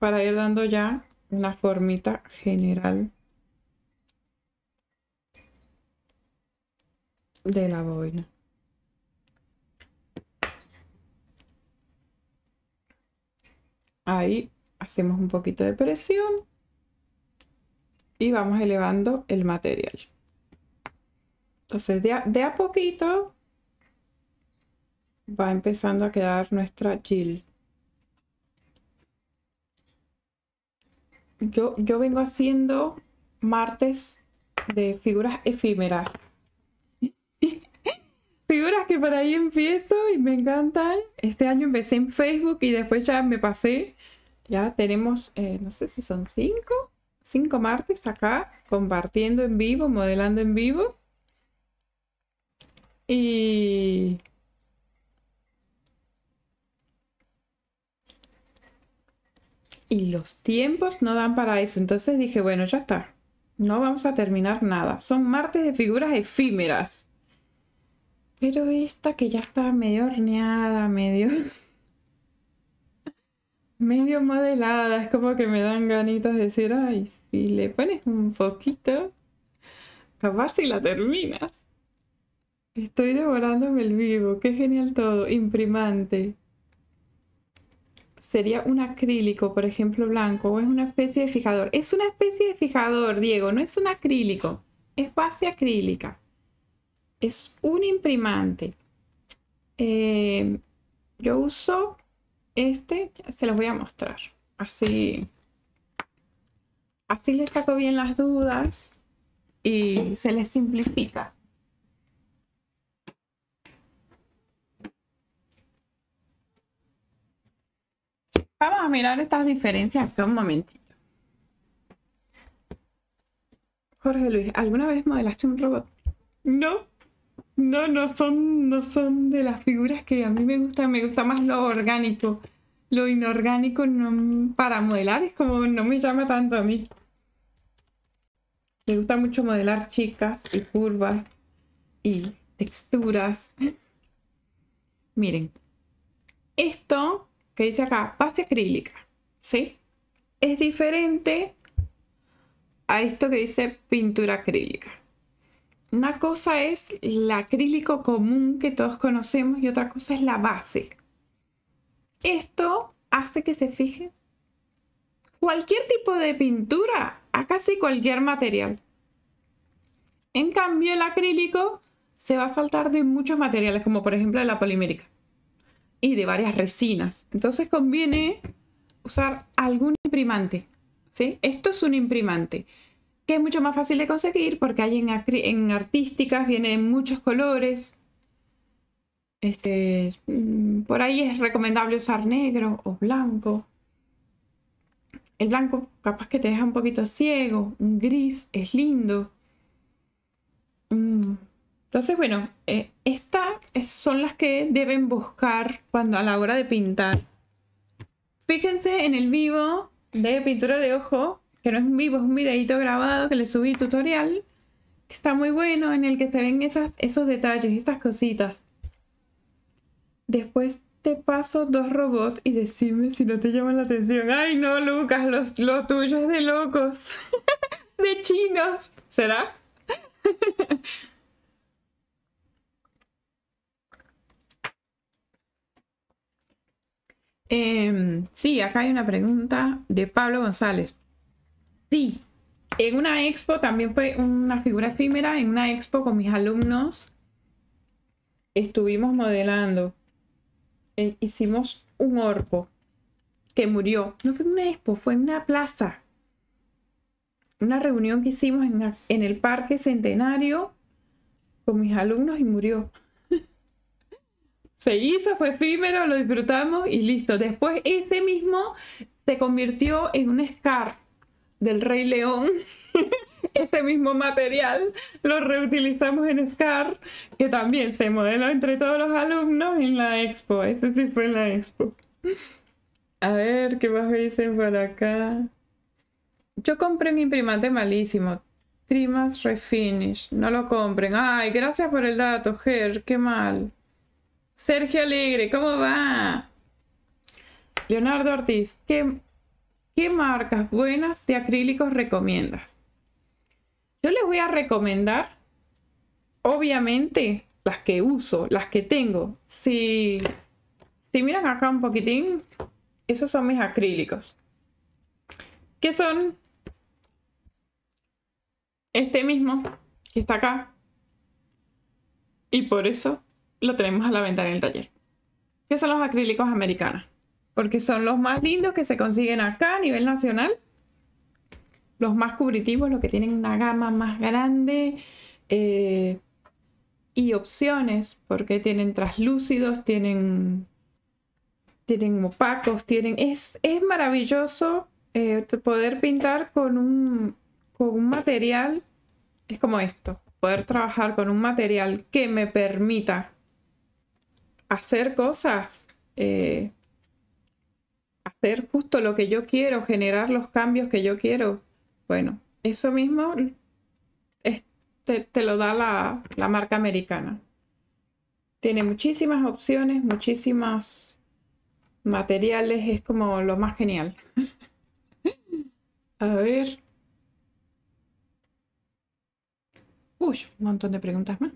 Speaker 1: para ir dando ya la formita general de la boina. Ahí hacemos un poquito de presión y vamos elevando el material. Entonces de a, poquito va empezando a quedar nuestra Jill. yo, yo vengo haciendo martes de figuras efímeras. figuras que por ahí empiezo y me encantan. Este año empecé en Facebook y después ya me pasé. Ya tenemos, eh, no sé si son cinco, cinco martes acá, compartiendo en vivo, modelando en vivo. Y y los tiempos no dan para eso. Entonces dije, bueno, ya está. No vamos a terminar nada. Son martes de figuras efímeras. Pero esta que ya está medio horneada, medio... medio modelada. Es como que me dan ganitas de decir, ay, si le pones un poquito, capaz si la terminas. Estoy devorándome el vivo. Qué genial todo. Imprimante sería un acrílico, por ejemplo, blanco, o es una especie de fijador. Es una especie de fijador, Diego, no es un acrílico, es base acrílica. Es un imprimante. Eh, yo uso este, se los voy a mostrar. Así, así les saco bien las dudas y se les simplifica. Vamos a mirar estas diferencias acá un momentito. Jorge Luis, ¿alguna vez modelaste un robot? No, no, no son, no son de las figuras que a mí me gustan, me gusta más lo orgánico. Lo inorgánico para modelar es como no me llama tanto a mí. Me gusta mucho modelar chicas y curvas y texturas. Miren, esto que dice acá, base acrílica, ¿sí? Es diferente a esto que dice pintura acrílica. Una cosa es el acrílico común que todos conocemos y otra cosa es la base. Esto hace que se fije cualquier tipo de pintura a casi cualquier material. En cambio, el acrílico se va a saltar de muchos materiales, como por ejemplo la polimérica y de varias resinas. Entonces conviene usar algún imprimante. ¿sí? Esto es un imprimante que es mucho más fácil de conseguir porque hay en, artísticas, viene muchos colores. Este, mm, por ahí es recomendable usar negro o blanco. El blanco capaz que te deja un poquito ciego, un gris es lindo. Mm. Entonces, bueno, eh, estas son las que deben buscar cuando a la hora de pintar. Fíjense en el vivo de pintura de ojo, que no es un vivo, es un videito grabado que le subí tutorial, que está muy bueno, en el que se ven esas, esos detalles, estas cositas. Después te paso dos robots y decime si no te llaman la atención. Ay, no, Lucas, los, lo tuyo es de locos, de chinos, ¿será? Em, sí, acá hay una pregunta de Pablo González. Sí, en una expo también fue una figura efímera, en una expo con mis alumnos estuvimos modelando. Eh, hicimos un orco que murió. No fue en una expo, fue en una plaza. Una reunión que hicimos en el Parque Centenario con mis alumnos y murió se hizo, fue efímero, lo disfrutamos y listo. Después ese mismo se convirtió en un Scar del Rey León. ese mismo material lo reutilizamos en SCAR, que también se modeló entre todos los alumnos en la expo. Ese sí fue en la expo. A ver, ¿qué más dicen por acá? Yo compré un imprimante malísimo. Trimas Refinish. No lo compren. Ay, gracias por el dato, Ger. Qué mal. Sergio Alegre, ¿cómo va? Leonardo Ortiz, ¿qué, ¿qué marcas buenas de acrílicos recomiendas? Yo les voy a recomendar, obviamente, las que uso, las que tengo. Si, si miran acá un poquitín, esos son mis acrílicos. ¿Qué son? Este mismo, que está acá. Y por eso lo tenemos a la venta en el taller. ¿Qué son los acrílicos americanos? Porque son los más lindos que se consiguen acá a nivel nacional. Los más cubritivos, los que tienen una gama más grande. Eh, y opciones, porque tienen traslúcidos, tienen, tienen opacos, tienen... Es, es maravilloso eh, poder pintar con un, con un material, es como esto, poder trabajar con un material que me permita hacer cosas, eh, hacer justo lo que yo quiero, generar los cambios que yo quiero. Bueno, eso mismo te, lo da la, la marca americana. Tiene muchísimas opciones, muchísimos materiales, es como lo más genial. A ver. Uy, un montón de preguntas más.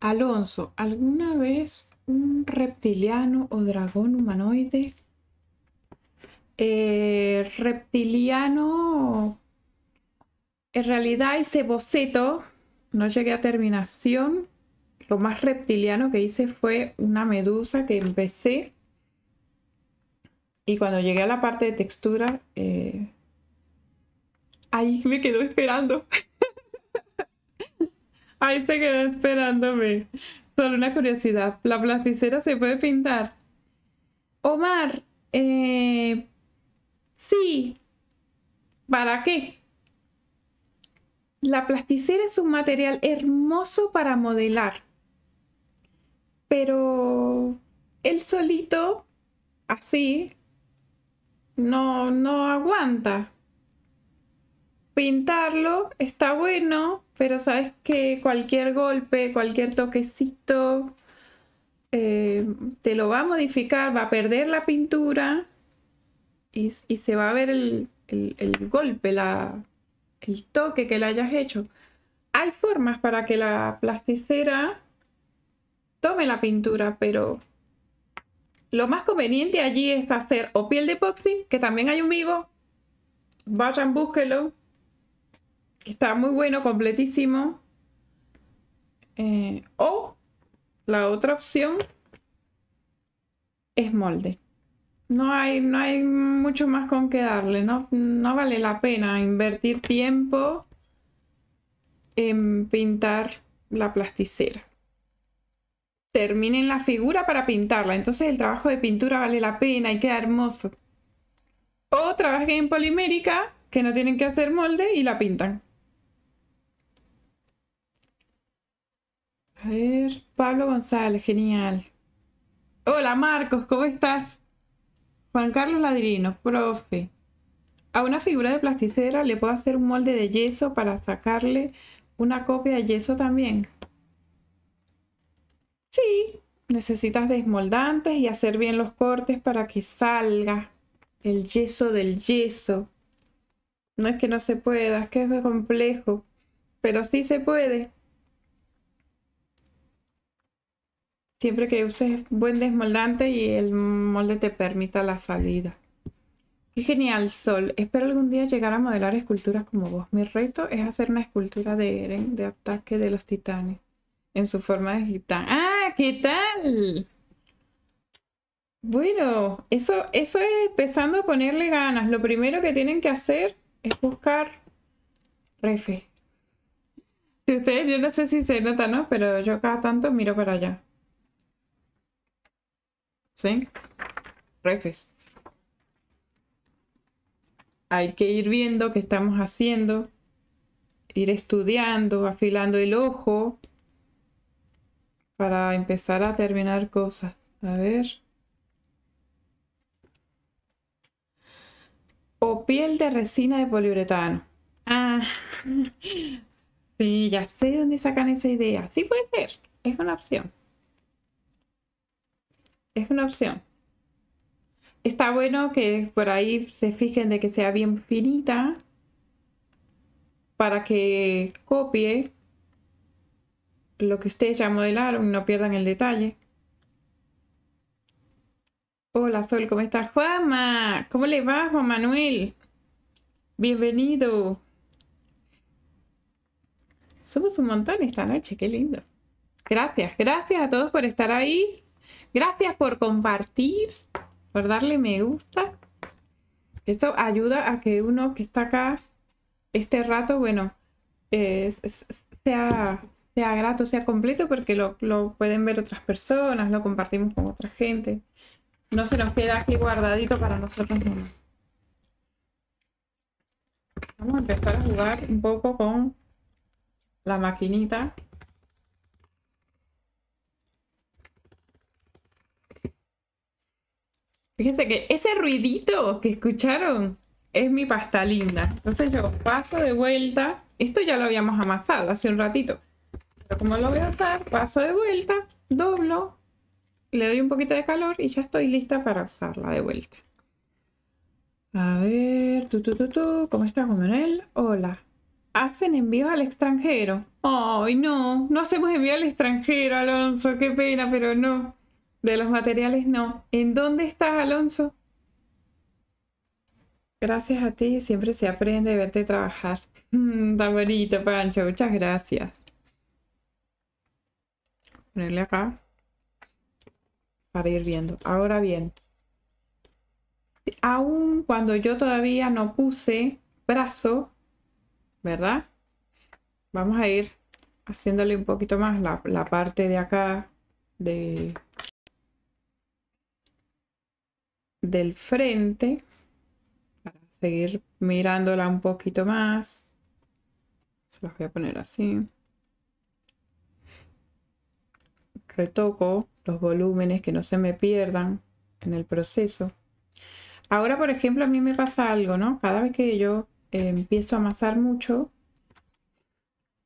Speaker 1: Alonso, ¿alguna vez un reptiliano o dragón humanoide? Eh, reptiliano, en realidad ese boceto no llegué a terminación. Lo más reptiliano que hice fue una medusa que empecé. Y cuando llegué a la parte de textura, eh, ahí me quedó esperando. Ahí se quedó esperándome. Solo una curiosidad. ¿La plasticera se puede pintar? Omar, eh, sí. ¿Para qué? La plasticera es un material hermoso para modelar. Pero él solito, así, no, no aguanta pintarlo está bueno, pero sabes que cualquier golpe, cualquier toquecito, eh, te lo va a modificar, va a perder la pintura y, se va a ver el, golpe, el toque que le hayas hecho. Hay formas para que la plasticera tome la pintura, pero lo más conveniente allí es hacer o piel de epoxi, que también hay un vivo. Vayan, búsquelo. Está muy bueno, completísimo. Eh, o la otra opción es molde. No hay, no hay mucho más con que darle. No, no vale la pena invertir tiempo en pintar la plasticera. Terminen la figura para pintarla. Entonces el trabajo de pintura vale la pena y queda hermoso. O trabajen en polimérica, que no tienen que hacer molde y la pintan. A ver, Pablo González, genial. Hola Marcos, ¿cómo estás? Juan Carlos Ladrino, profe. A una figura de plasticera le puedo hacer un molde de yeso para sacarle una copia de yeso también. Sí, necesitas desmoldantes y hacer bien los cortes para que salga el yeso del yeso. No es que no se pueda, es que es complejo, pero sí se puede. Siempre que uses buen desmoldante y el molde te permita la salida. Qué genial, Sol. Espero algún día llegar a modelar esculturas como vos. Mi reto es hacer una escultura de Eren de ataque de los titanes en su forma de gitán. ¡Ah! ¿Qué tal? Bueno, eso, eso es empezando a ponerle ganas. Lo primero que tienen que hacer es buscar refe. Si ustedes, yo no sé si se nota, ¿no? Pero yo cada tanto miro para allá. ¿sí? Refes. Hay que ir viendo qué estamos haciendo, ir estudiando, afilando el ojo para empezar a terminar cosas. A ver. O piel de resina de poliuretano. Ah, sí, ya sé dónde sacan esa idea. Sí puede ser, es una opción es una opción. Está bueno que por ahí se fijen de que sea bien finita para que copie lo que ustedes ya modelaron, no pierdan el detalle. Hola Sol, ¿cómo estás? juana ¿cómo le va Juan Manuel? Bienvenido. Somos un montón esta noche, qué lindo. Gracias, gracias a todos por estar ahí. Gracias por compartir, por darle me gusta. Eso ayuda a que uno que está acá este rato, bueno, eh, sea, grato, sea completo, porque lo, lo, pueden ver otras personas, lo compartimos con otra gente. No se nos queda aquí guardadito para nosotros mismos. Vamos a empezar a jugar un poco con la maquinita. Fíjense que ese ruidito que escucharon es mi pasta linda. Entonces yo paso de vuelta. Esto ya lo habíamos amasado hace un ratito. Pero como lo voy a usar, paso de vuelta, doblo, le doy un poquito de calor y ya estoy lista para usarla de vuelta. A ver, tú, tú, tú, tú, ¿cómo estás, Manuel? Hola. ¿Hacen envío al extranjero? Ay, no, no hacemos envío al extranjero, Alonso, qué pena, pero no. De los materiales no. ¿En dónde estás, Alonso? Gracias a ti, siempre se aprende verte trabajar. Está mm, bonito, Pancho, muchas gracias. Ponerle acá para ir viendo. Ahora bien, aún cuando yo todavía no puse brazo, ¿verdad? Vamos a ir haciéndole un poquito más la, la parte de acá de del frente para seguir mirándola un poquito más. Se los voy a poner así. Retoco los volúmenes que no se me pierdan en el proceso. Ahora, por ejemplo, a mí me pasa algo, ¿no? Cada vez que yo eh, empiezo a amasar mucho,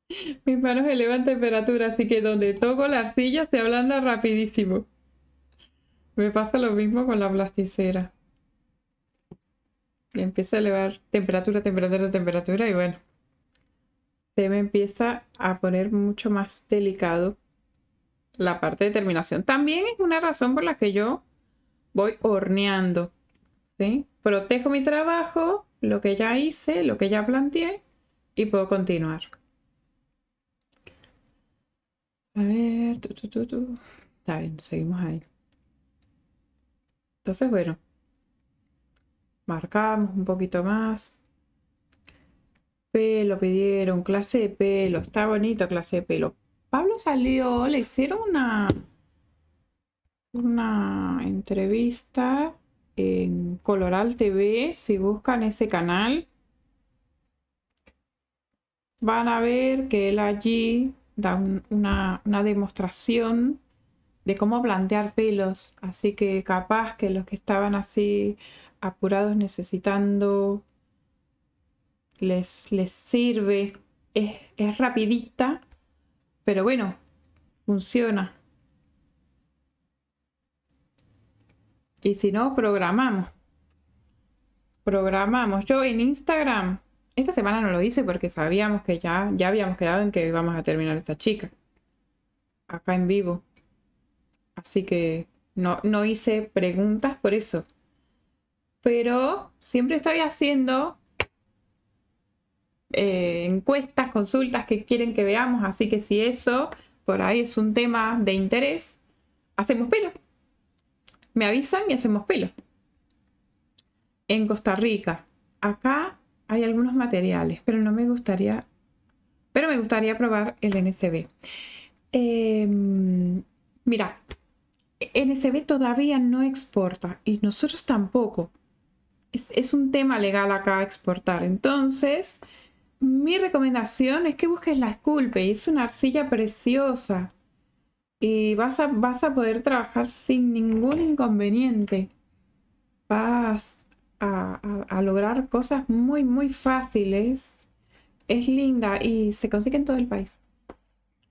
Speaker 1: mis manos elevan temperatura, así que donde toco la arcilla se ablanda rapidísimo. Me pasa lo mismo con la plasticera. empiezo a elevar temperatura, temperatura, temperatura y bueno, se me empieza a poner mucho más delicado la parte de terminación. También es una razón por la que yo voy horneando. ¿sí? Protejo mi trabajo, lo que ya hice, lo que ya planteé y puedo continuar. A ver, Está bien, seguimos ahí. Entonces, bueno, marcamos un poquito más. Pelo pidieron, clase de pelo, está bonito clase de pelo. Pablo salió, le hicieron una, una entrevista en Coloral TV, si buscan ese canal, van a ver que él allí da una, una demostración de cómo plantear pelos. Así que capaz que los que estaban así apurados necesitando les, les sirve. Es, es rapidita, pero bueno, funciona. Y si no, programamos. Programamos. Yo en Instagram, esta semana no lo hice porque sabíamos que ya, ya habíamos quedado en que íbamos a terminar esta chica. Acá en vivo. Así que no, hice preguntas por eso. Pero siempre estoy haciendo eh, encuestas, consultas que quieren que veamos. Así que si eso por ahí es un tema de interés, hacemos pelo. Me avisan y hacemos pelo. En Costa Rica, acá hay algunos materiales, pero no me gustaría, pero me gustaría probar el NCB. Eh, em, mira, NCB todavía no exporta y nosotros tampoco. Es, un tema legal acá exportar. Entonces, mi recomendación es que busques la esculpe Es una arcilla preciosa. Y vas a, vas a poder trabajar sin ningún inconveniente. Vas a lograr cosas muy, muy fáciles. Es linda y se consigue en todo el país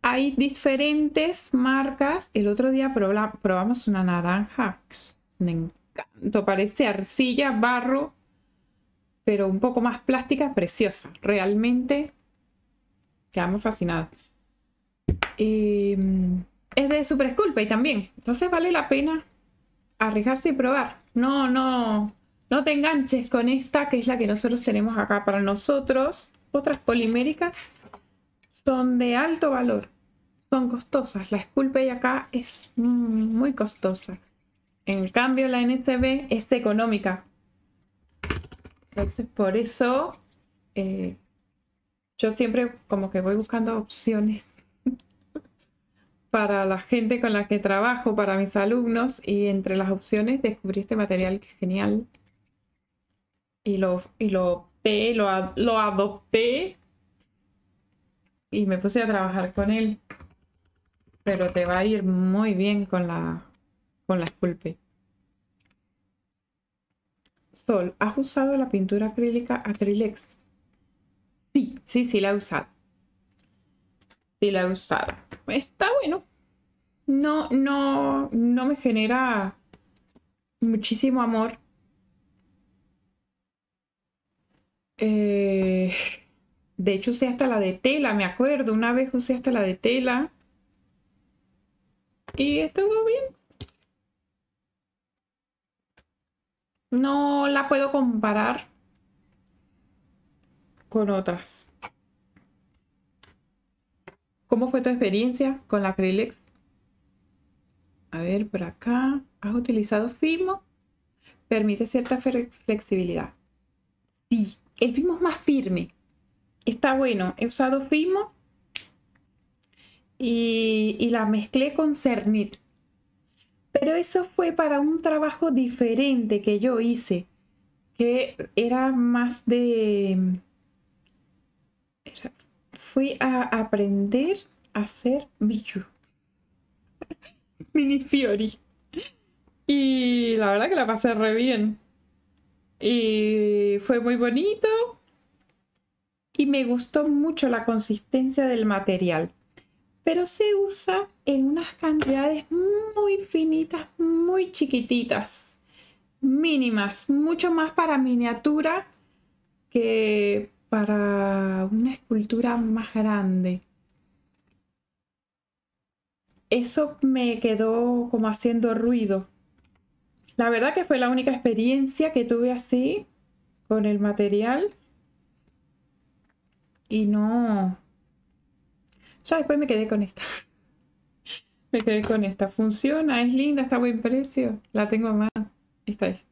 Speaker 1: hay diferentes marcas. El otro día probamos una naranja. Me encantó. Parece arcilla, barro, pero un poco más plástica, preciosa. Realmente quedamos fascinados. Eh, es de Super y también. Entonces vale la pena arriesgarse y probar. No, no, no te enganches con esta, que es la que nosotros tenemos acá para nosotros. Otras poliméricas son de alto valor son costosas. La y acá es muy costosa. En cambio, la NCB es económica. Entonces, por eso eh, yo siempre como que voy buscando opciones para la gente con la que trabajo, para mis alumnos, y entre las opciones descubrí este material que es genial. Y lo, y lo opté, lo, lo adopté y me puse a trabajar con él pero te va a ir muy bien con la, con la esculpe Sol, ¿has usado la pintura acrílica Acrylex? Sí, sí, sí la he usado. Sí la he usado. Está bueno. No, no, no me genera muchísimo amor. Eh, de hecho usé hasta la de tela, me acuerdo. Una vez usé hasta la de tela. Y estuvo bien. No la puedo comparar con otras. ¿Cómo fue tu experiencia con la Acrylex? A ver, por acá. ¿Has utilizado Fimo? Permite cierta flexibilidad. Sí, el Fimo es más firme. Está bueno. He usado Fimo y, la mezclé con cernit. Pero eso fue para un trabajo diferente que yo hice, que era más de... fui a aprender a hacer bichu. Mini Fiori. Y la verdad que la pasé re bien. Y fue muy bonito. Y me gustó mucho la consistencia del material pero se usa en unas cantidades muy finitas, muy chiquititas, mínimas, mucho más para miniatura que para una escultura más grande. Eso me quedó como haciendo ruido. La verdad que fue la única experiencia que tuve así con el material. Y no, ya después me quedé con esta. me quedé con esta. Funciona, es linda, está buen precio. La tengo más esta es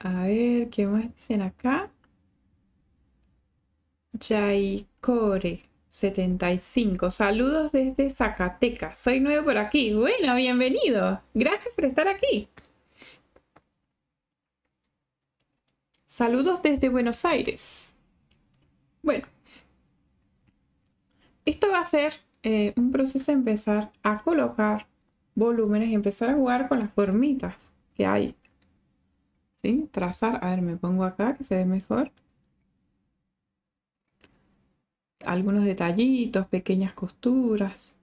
Speaker 1: A ver, ¿qué más dicen acá? core 75. Saludos desde Zacatecas. Soy nuevo por aquí. Bueno, bienvenido. Gracias por estar aquí. Saludos desde Buenos Aires. Bueno, esto va a ser eh, un proceso de empezar a colocar volúmenes y empezar a jugar con las formitas que hay. ¿Sí? Trazar, a ver, me pongo acá que se ve mejor. Algunos detallitos, pequeñas costuras.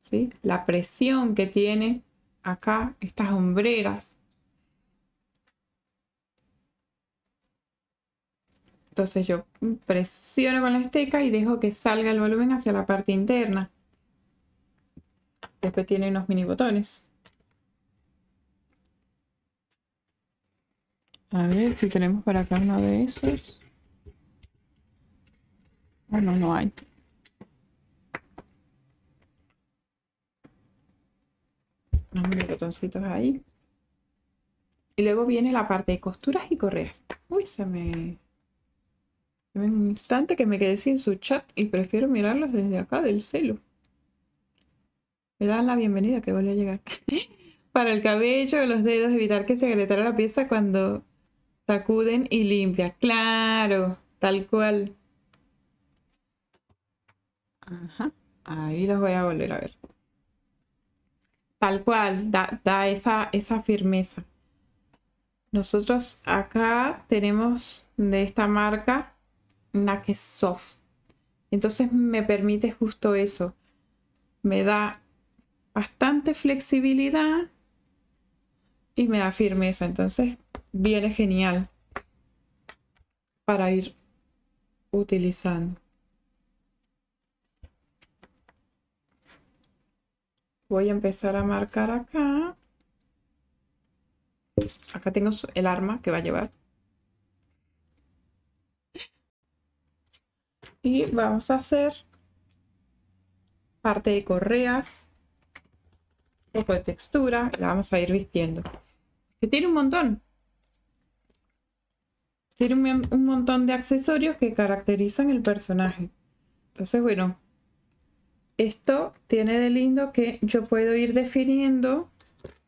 Speaker 1: ¿Sí? La presión que tiene acá estas hombreras Entonces yo presiono con la esteca y dejo que salga el volumen hacia la parte interna. Después tiene unos mini botones. A ver si tenemos para acá uno de esos. Bueno, ah, no hay. Unos botoncitos ahí. Y luego viene la parte de costuras y correas. Uy, se me un instante que me quedé sin su chat y prefiero mirarlos desde acá del celo. Me dan la bienvenida que voy a llegar. Para el cabello, los dedos, evitar que se agrietara la pieza cuando sacuden y limpia. Claro, tal cual. ahí los voy a volver a ver. Tal cual, da, da esa, esa firmeza. Nosotros acá tenemos de esta marca soft Entonces me permite justo eso. Me da bastante flexibilidad y me da firmeza. Entonces viene genial para ir utilizando. Voy a empezar a marcar acá. Acá tengo el arma que va a llevar. y vamos a hacer parte de correas un poco de textura la vamos a ir vistiendo que tiene un montón tiene un, montón de accesorios que caracterizan el personaje entonces bueno esto tiene de lindo que yo puedo ir definiendo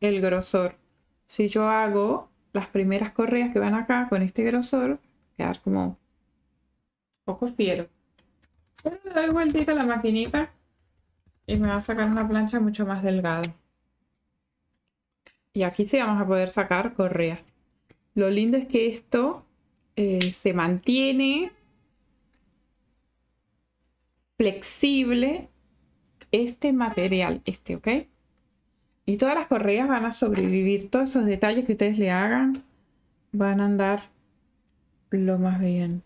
Speaker 1: el grosor si yo hago las primeras correas que van acá con este grosor quedar como un poco fiero Vuelta le a la maquinita y me va a sacar una plancha mucho más delgada. Y aquí sí vamos a poder sacar correas. Lo lindo es que esto eh, se mantiene flexible este material, este, ¿ok? Y todas las correas van a sobrevivir. Todos esos detalles que ustedes le hagan van a andar lo más bien.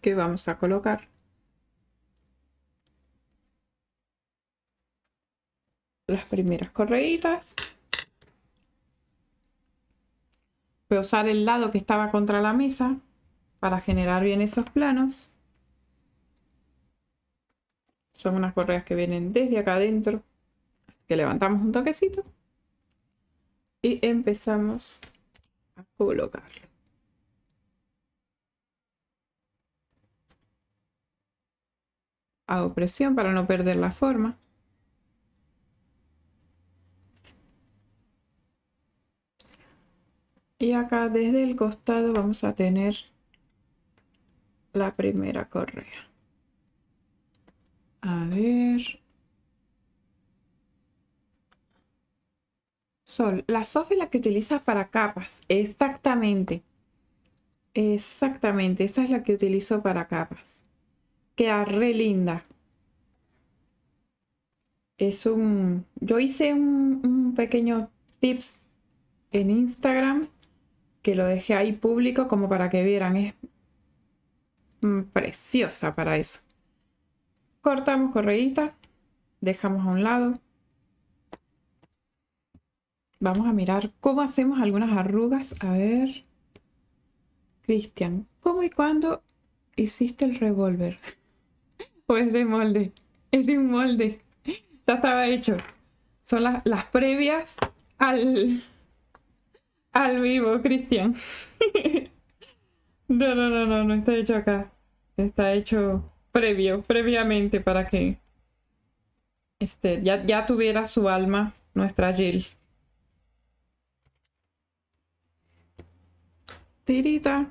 Speaker 1: que vamos a colocar. Las primeras correitas. Voy a usar el lado que estaba contra la mesa para generar bien esos planos. Son unas correas que vienen desde acá adentro. que levantamos un toquecito. Y empezamos a colocarlo. Hago presión para no perder la forma. Y acá desde el costado vamos a tener la primera correa. A ver. Sol, la soft la que utilizas para capas. Exactamente. Exactamente, esa es la que utilizo para capas. Queda re linda. Es un... Yo hice un, pequeño tips en Instagram que lo dejé ahí público como para que vieran. Es mm, preciosa para eso. Cortamos correíta, dejamos a un lado. Vamos a mirar cómo hacemos algunas arrugas. A ver, Cristian, ¿cómo y cuándo hiciste el revólver? ¿O es de molde? Es de un molde. Ya estaba hecho. Son las, previas al, al vivo, Cristian. no, no, no, no, no está hecho acá. Está hecho previo, previamente para que este, ya, ya tuviera su alma nuestra Jill. Tirita.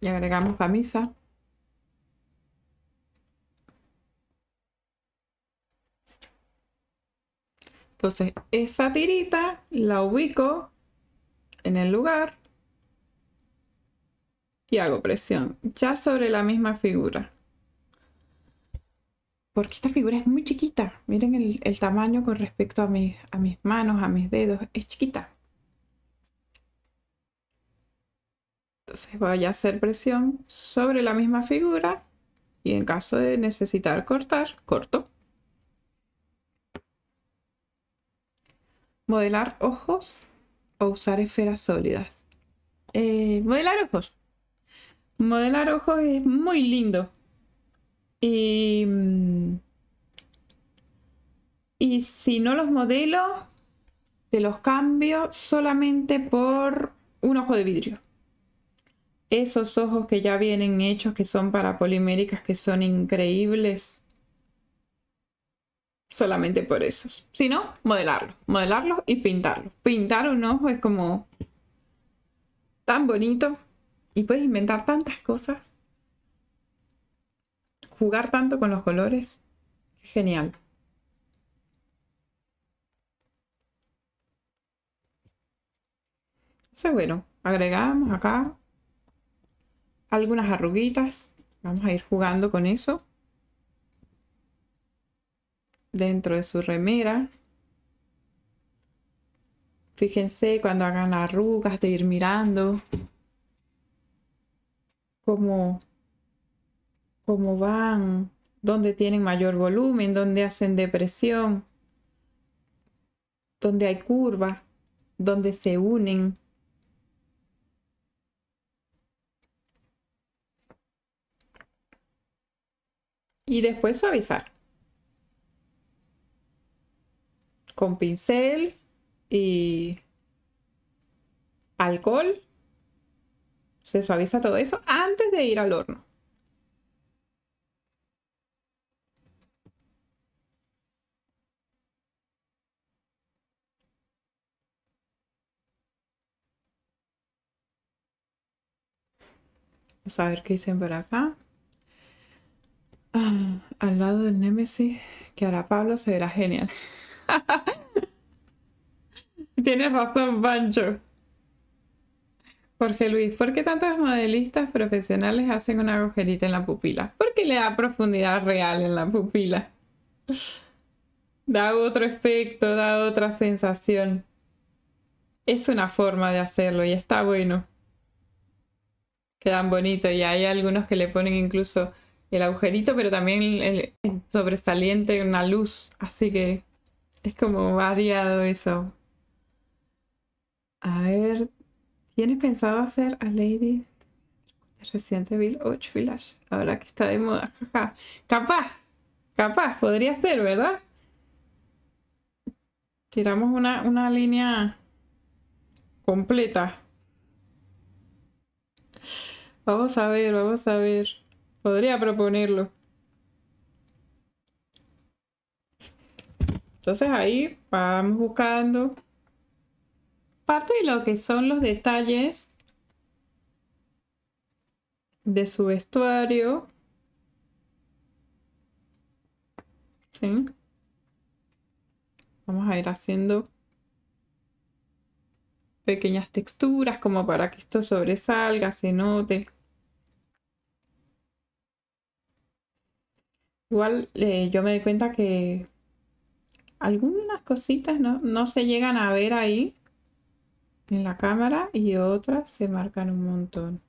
Speaker 1: Y agregamos camisa. Entonces, esa tirita la ubico en el lugar y hago presión, ya sobre la misma figura. Porque esta figura es muy chiquita. Miren el, tamaño con respecto a, mis, a mis manos, a mis dedos. Es chiquita. Entonces voy a hacer presión sobre la misma figura y en caso de necesitar cortar, corto. modelar ojos o usar esferas sólidas. Eh, modelar ojos. Modelar ojos es muy lindo. Y, mm, y si no los modelo, te los cambio solamente por un ojo de vidrio. Esos ojos que ya vienen hechos, que son para poliméricas, que son increíbles solamente por esos. Si no, modelarlo, modelarlo y pintarlo. Pintar un ojo es como tan bonito y puedes inventar tantas cosas. Jugar tanto con los colores, genial. Entonces, bueno, agregamos acá algunas arruguitas. Vamos a ir jugando con eso dentro de su remera. Fíjense cuando hagan arrugas de ir mirando cómo, cómo van, dónde tienen mayor volumen, dónde hacen depresión, dónde hay curva, dónde se unen. Y después suavizar. con pincel y alcohol. Se suaviza todo eso antes de ir al horno. Vamos a ver qué dicen por acá. Ah, al lado del Némesis que hará Pablo se verá genial. Tienes razón, Pancho. Jorge Luis, ¿por qué tantos modelistas profesionales hacen una agujerita en la pupila? Porque le da profundidad real en la pupila. Da otro efecto, da otra sensación. Es una forma de hacerlo y está bueno. Quedan bonitos y hay algunos que le ponen incluso el agujerito, pero también el, el sobresaliente, una luz. Así que es como variado eso. A ver, ¿tienes pensado hacer a Lady reciente Bill 8 Village? Ahora que está de moda. capaz, capaz, podría ser, ¿verdad? Tiramos una línea completa. Vamos a ver, vamos a ver. Podría proponerlo. Entonces ahí vamos buscando parte de lo que son los detalles de su vestuario. Vamos a ir haciendo pequeñas texturas como para que esto sobresalga, se note. Igual eh, yo me di cuenta que algunas cositas no, no se llegan a ver ahí en la cámara y otras se marcan un montón.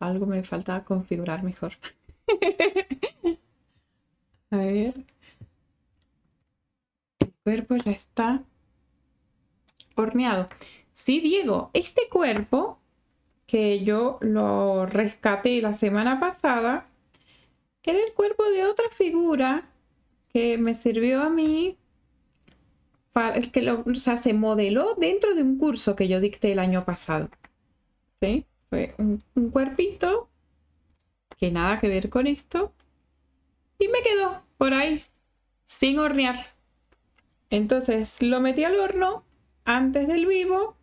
Speaker 1: Algo me falta configurar mejor. a ver. El cuerpo ya está horneado. Sí, Diego, este cuerpo que yo lo rescaté la semana pasada era el cuerpo de otra figura que me sirvió a mí para que lo, o sea, se modeló dentro de un curso que yo dicté el año pasado. Fue un, cuerpito que nada que ver con esto y me quedó por ahí sin hornear. Entonces lo metí al horno antes del vivo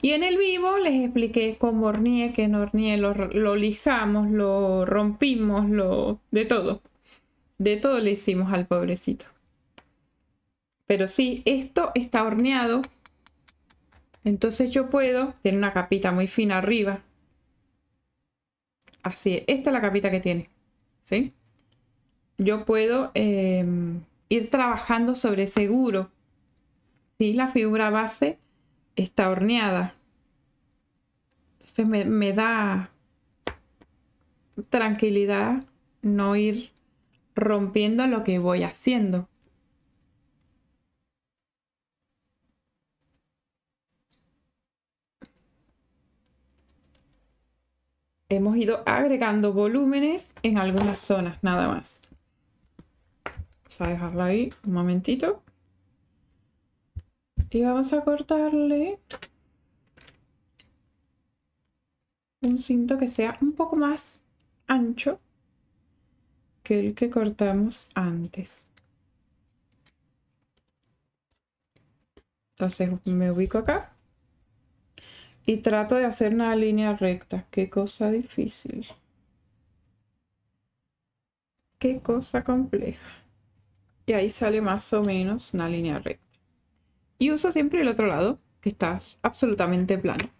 Speaker 1: y en el vivo les expliqué cómo horneé, qué no lo lijamos, lo rompimos, lo de todo. De todo le hicimos al pobrecito. Pero si esto está horneado. Entonces yo puedo... Tiene una capita muy fina arriba. Así Esta es la capita que tiene. ¿Sí? Yo puedo em, ir trabajando sobre seguro. Si La figura base está horneada. Entonces me da tranquilidad no ir rompiendo lo que voy haciendo. Hemos ido agregando volúmenes en algunas zonas nada más. Vamos a dejarlo ahí un momentito. Y vamos a cortarle un cinto que sea un poco más ancho que el que cortamos antes. Entonces me ubico acá y trato de hacer una línea recta. Qué cosa difícil. Qué cosa compleja. Y ahí sale más o menos una línea recta. Y uso siempre el otro lado, que está absolutamente plano.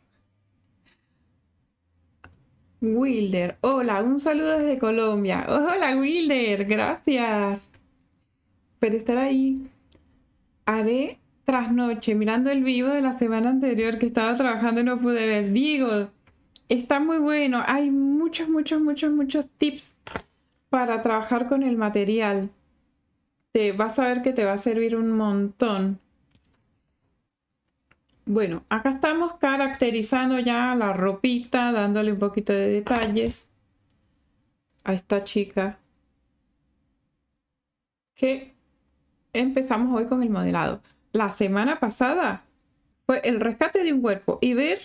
Speaker 1: Wilder, hola, un saludo desde Colombia. Hola Wilder, gracias por estar ahí. Haré trasnoche mirando el vivo de la semana anterior que estaba trabajando y no pude ver. Digo, está muy bueno. Hay muchos, muchos, muchos, muchos tips para trabajar con el material. Te vas a ver que te va a servir un montón. Bueno, acá estamos caracterizando ya la ropita, dándole un poquito de detalles a esta chica. Que empezamos hoy con el modelado. La semana pasada fue el rescate de un cuerpo y ver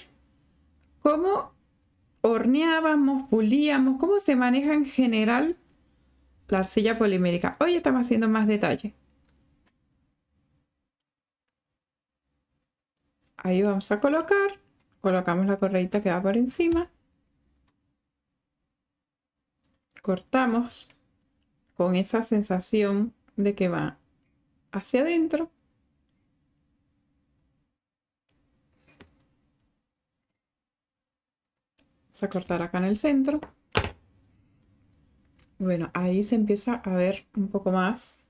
Speaker 1: cómo horneábamos, pulíamos, cómo se maneja en general la arcilla polimérica. Hoy estamos haciendo más detalles. Ahí vamos a colocar. Colocamos la correita que va por encima. Cortamos con esa sensación de que va hacia adentro. Vamos a cortar acá en el centro. Bueno, ahí se empieza a ver un poco más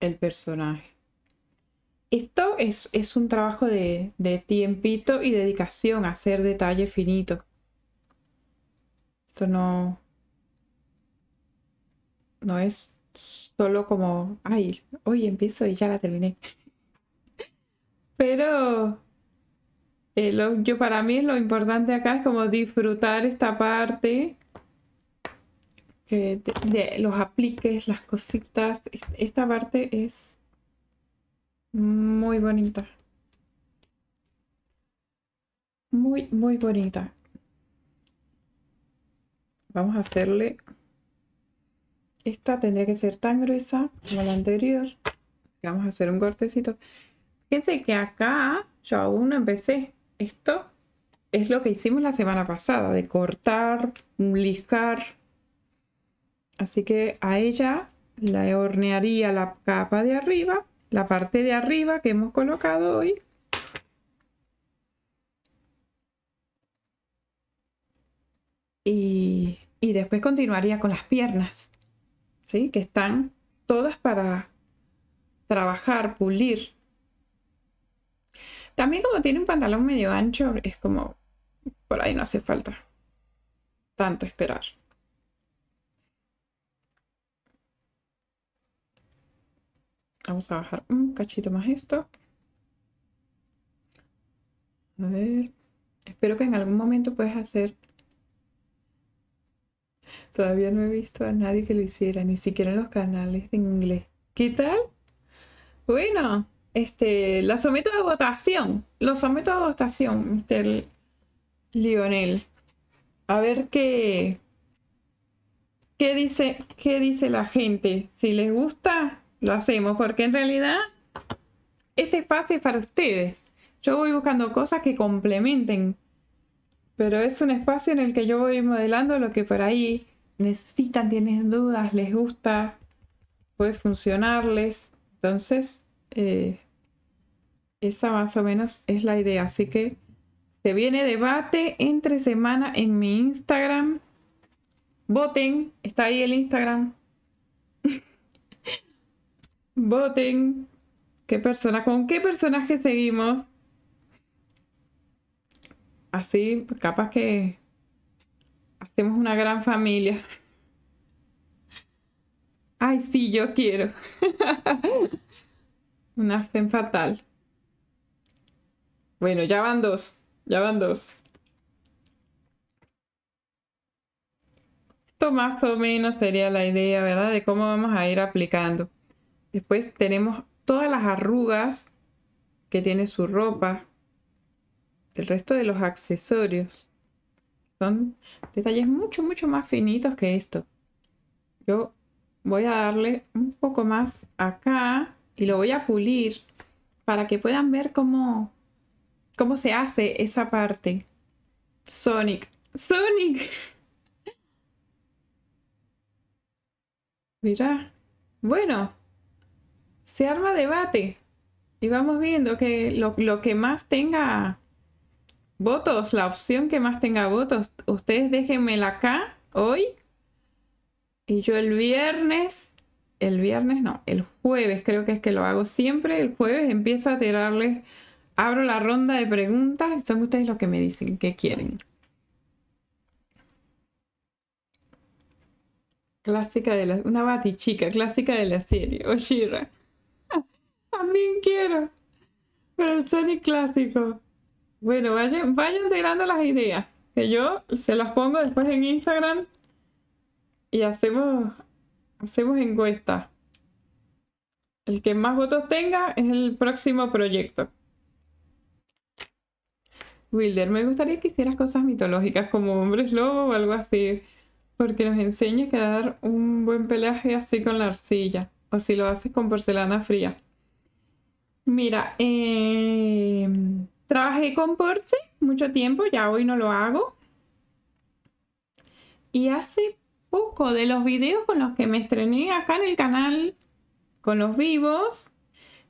Speaker 1: el personaje. Esto es, un trabajo de, tiempito y dedicación, a hacer detalle finito. Esto no, no es solo como, ay, hoy empiezo y ya la terminé. Pero eh, yo para mí lo importante acá es como disfrutar esta parte de, los apliques, las cositas. Esta parte es muy bonita. Muy, muy bonita. Vamos a hacerle... Esta tendría que ser tan gruesa como la anterior. Vamos a hacer un cortecito. Fíjense que acá yo aún no empecé. Esto es lo que hicimos la semana pasada, de cortar, lijar, Así que a ella la hornearía la capa de arriba, la parte de arriba que hemos colocado hoy. Y, después continuaría con las piernas, ¿sí? que están todas para trabajar, pulir. También como tiene un pantalón medio ancho, es como, por ahí no hace falta tanto esperar. Vamos a bajar un cachito más esto. A ver. Espero que en algún momento puedas hacer... Todavía no he visto a nadie que lo hiciera, ni siquiera en los canales de inglés. ¿Qué tal? Bueno, este, la someto a votación. Lo someto a votación, Mr. Lionel. A ver qué, qué, dice, qué dice la gente. Si les gusta, lo hacemos porque en realidad este espacio es para ustedes. Yo voy buscando cosas que complementen, pero es un espacio en el que yo voy modelando lo que por ahí necesitan, tienen dudas, les gusta, puede funcionarles. Entonces, eh, esa más o menos es la idea. Así que se viene debate entre semana en mi Instagram. Voten, está ahí el Instagram, Voten. ¿Qué persona, con qué personaje seguimos? Así, capaz que hacemos una gran familia. Ay, sí, yo quiero. una fe fatal. Bueno, ya van dos. Ya van dos. Esto más o menos sería la idea, ¿verdad? De cómo vamos a ir aplicando. Después tenemos todas las arrugas que tiene su ropa, el resto de los accesorios. Son detalles mucho, mucho más finitos que esto. Yo voy a darle un poco más acá y lo voy a pulir para que puedan ver cómo, cómo se hace esa parte. Sonic. Sonic. Mira. Bueno, se arma debate y vamos viendo que lo, que más tenga votos, la opción que más tenga votos, ustedes déjenmela acá hoy y yo el viernes, el viernes no, el jueves creo que es que lo hago siempre, el jueves empiezo a tirarles, abro la ronda de preguntas son ustedes los que me dicen qué quieren. Clásica de la, una batichica, clásica de la serie, Oshira. Oh, también quiero. Pero el Sony clásico. Bueno, vayan, vayan tirando las ideas. Que yo se las pongo después en Instagram. Y hacemos, hacemos encuesta. El que más votos tenga es el próximo proyecto. Wilder, me gustaría que hicieras cosas mitológicas como hombres lobo o algo así, porque nos enseña a dar un buen pelaje así con la arcilla, o si lo haces con porcelana fría. Mira, eh, trabajé con Porsche mucho tiempo, ya hoy no lo hago. Y hace poco de los videos con los que me estrené acá en el canal, con los vivos,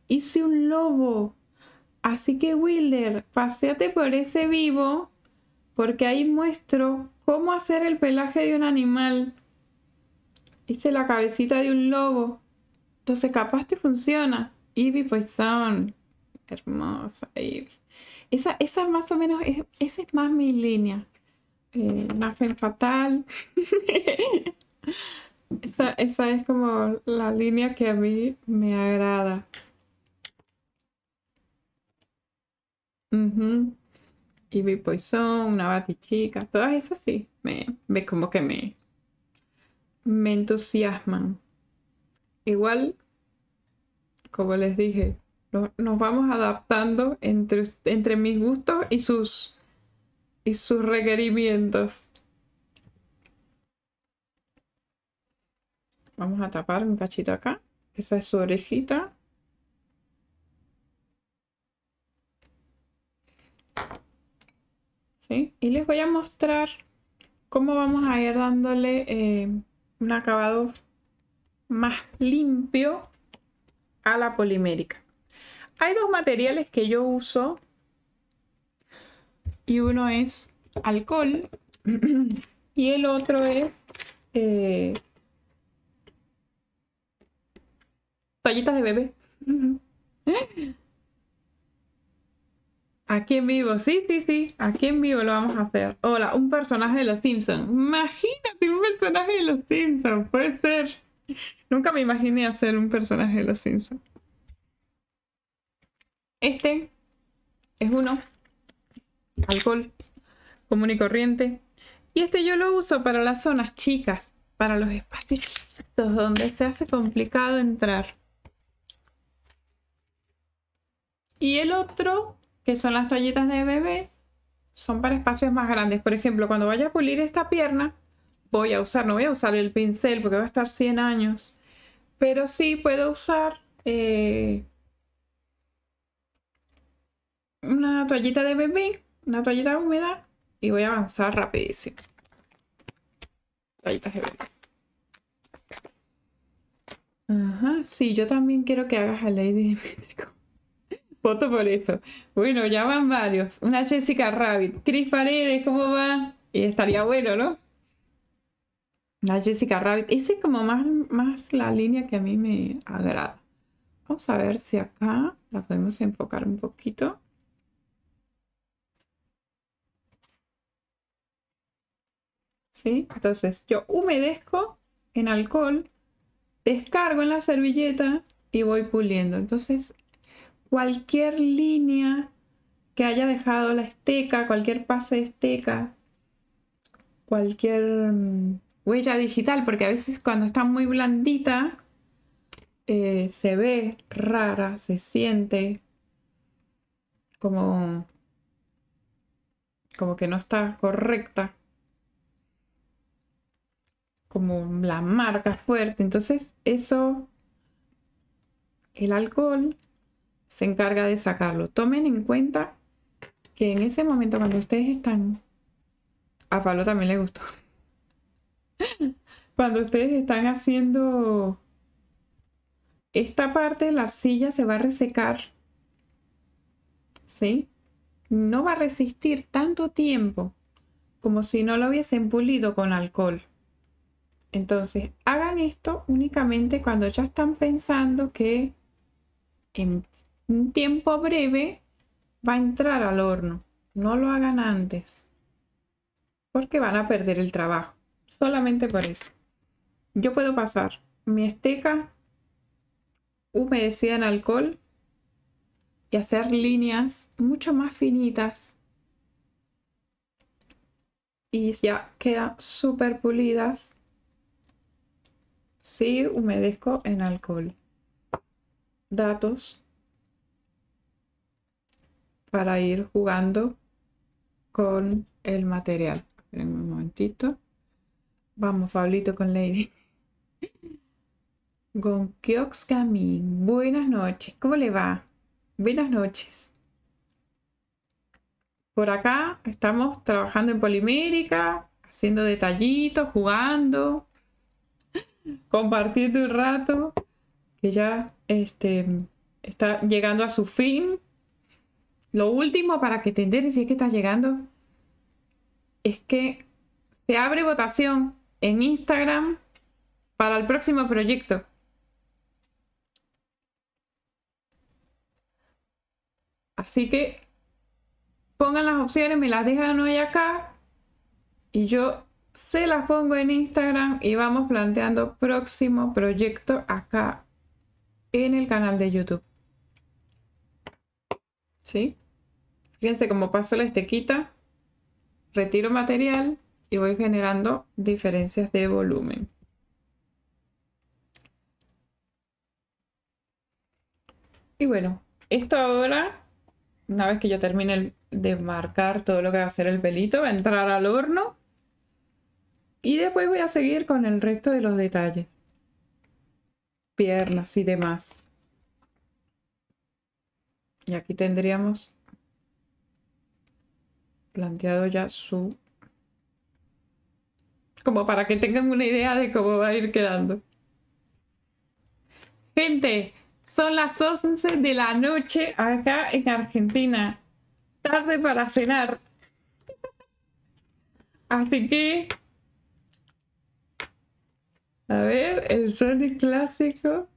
Speaker 1: hice un lobo. Así que Wilder, paseate por ese vivo porque ahí muestro cómo hacer el pelaje de un animal. Hice la cabecita de un lobo. Entonces capaz te funciona. Ivy Poison. Hermosa Esa, esa más o menos, es, esa es más mi línea. Eh, fe fatal. esa, es como la línea que a mí me agrada. Uh Y Poison, una batichica, todas esas sí, me, me como que me, me entusiasman. Igual como les dije, nos, vamos adaptando entre, entre mis gustos y sus, y sus requerimientos. Vamos a tapar un cachito acá. Esa es su orejita. Y les voy a mostrar cómo vamos a ir dándole eh, un acabado más limpio a la polimérica. Hay dos materiales que yo uso y uno es alcohol y el otro es eh, toallitas de bebé. Aquí en vivo, sí, sí, sí, aquí en vivo lo vamos a hacer. Hola, un personaje de los Simpsons. Imagínate un personaje de los Simpsons, puede ser. Nunca me imaginé hacer un personaje de los Simpsons. Este es uno. Alcohol. Común y corriente. Y este yo lo uso para las zonas chicas. Para los espacios chiquitos donde se hace complicado entrar. Y el otro, que son las toallitas de bebés, son para espacios más grandes. Por ejemplo, cuando vaya a pulir esta pierna, voy a usar, no voy a usar el pincel porque va a estar 100 años, pero sí puedo usar eh, una toallita de bebé, una toallita húmeda y voy a avanzar rapidísimo. Toallitas de bebé. Ajá, sí, yo también quiero que hagas a Lady foto Voto por eso. Bueno, ya van varios. Una Jessica Rabbit. Cris Paredes, ¿cómo va? Y estaría bueno, ¿no? La Jessica Rabbit. Esa es como más, más la línea que a mí me agrada. Vamos a ver si acá la podemos enfocar un poquito. ¿Sí? Entonces yo humedezco en alcohol, descargo en la servilleta y voy puliendo. Entonces cualquier línea que haya dejado la esteca, cualquier pase de esteca, cualquier mm, huella digital, porque a veces cuando está muy blandita eh, se ve rara, se siente como, como que no está correcta, como la marca fuerte. Entonces eso, el alcohol se encarga de sacarlo. Tomen en cuenta que en ese momento cuando ustedes están, a Pablo también le gustó. Cuando ustedes están haciendo esta parte la arcilla se va a resecar, ¿sí? No va a resistir tanto tiempo como si no lo hubiesen pulido con alcohol. Entonces, hagan esto únicamente cuando ya están pensando que en un tiempo breve va a entrar al horno. No lo hagan antes, porque van a perder el trabajo. Solamente por eso. Yo puedo pasar mi esteca humedecida en alcohol y hacer líneas mucho más finitas. Y ya quedan súper pulidas si humedezco en alcohol. Datos para ir jugando con el material. En un momentito. Vamos, Pablito con Lady. Kiox Kioxcamin. buenas noches. ¿Cómo le va? Buenas noches. Por acá estamos trabajando en polimérica, haciendo detallitos, jugando, compartiendo un rato, que ya este, está llegando a su fin. Lo último para que te enteres si es que está llegando es que se abre votación en Instagram para el próximo proyecto. Así que pongan las opciones, me las dejan hoy acá y yo se las pongo en Instagram y vamos planteando próximo proyecto acá en el canal de YouTube. ¿Sí? Fíjense cómo paso la estequita, retiro material y voy generando diferencias de volumen. Y bueno, esto ahora, una vez que yo termine de marcar todo lo que va a ser el pelito, va a entrar al horno. Y después voy a seguir con el resto de los detalles. Piernas y demás. Y aquí tendríamos planteado ya su como para que tengan una idea de cómo va a ir quedando. Gente, son las 11 de la noche acá en Argentina. Tarde para cenar. Así que... A ver, el Sony clásico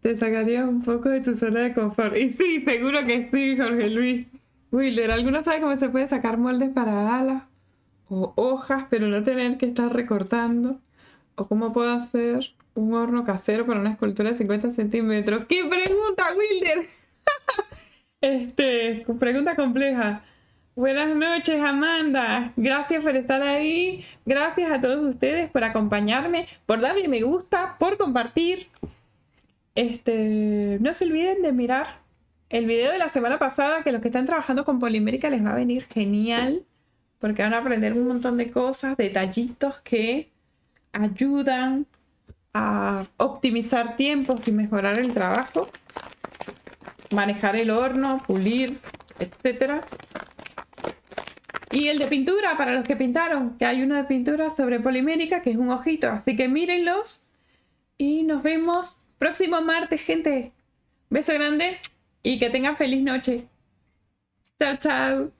Speaker 1: te sacaría un poco de tu zona de confort. Y sí, seguro que sí, Jorge Luis. Wilder, ¿alguno sabe cómo se puede sacar moldes para alas? o hojas, pero no tener que estar recortando. O cómo puedo hacer un horno casero para una escultura de 50 centímetros. ¡Qué pregunta, Wilder! este, pregunta compleja. Buenas noches, Amanda. Gracias por estar ahí. Gracias a todos ustedes por acompañarme, por darle me gusta, por compartir. Este, no se olviden de mirar el video de la semana pasada, que los que están trabajando con polimérica les va a venir genial porque van a aprender un montón de cosas, detallitos que ayudan a optimizar tiempos y mejorar el trabajo, manejar el horno, pulir, etc. Y el de pintura, para los que pintaron, que hay uno de pintura sobre polimérica, que es un ojito, así que mírenlos y nos vemos próximo martes, gente. Beso grande y que tengan feliz noche. Chao, chao.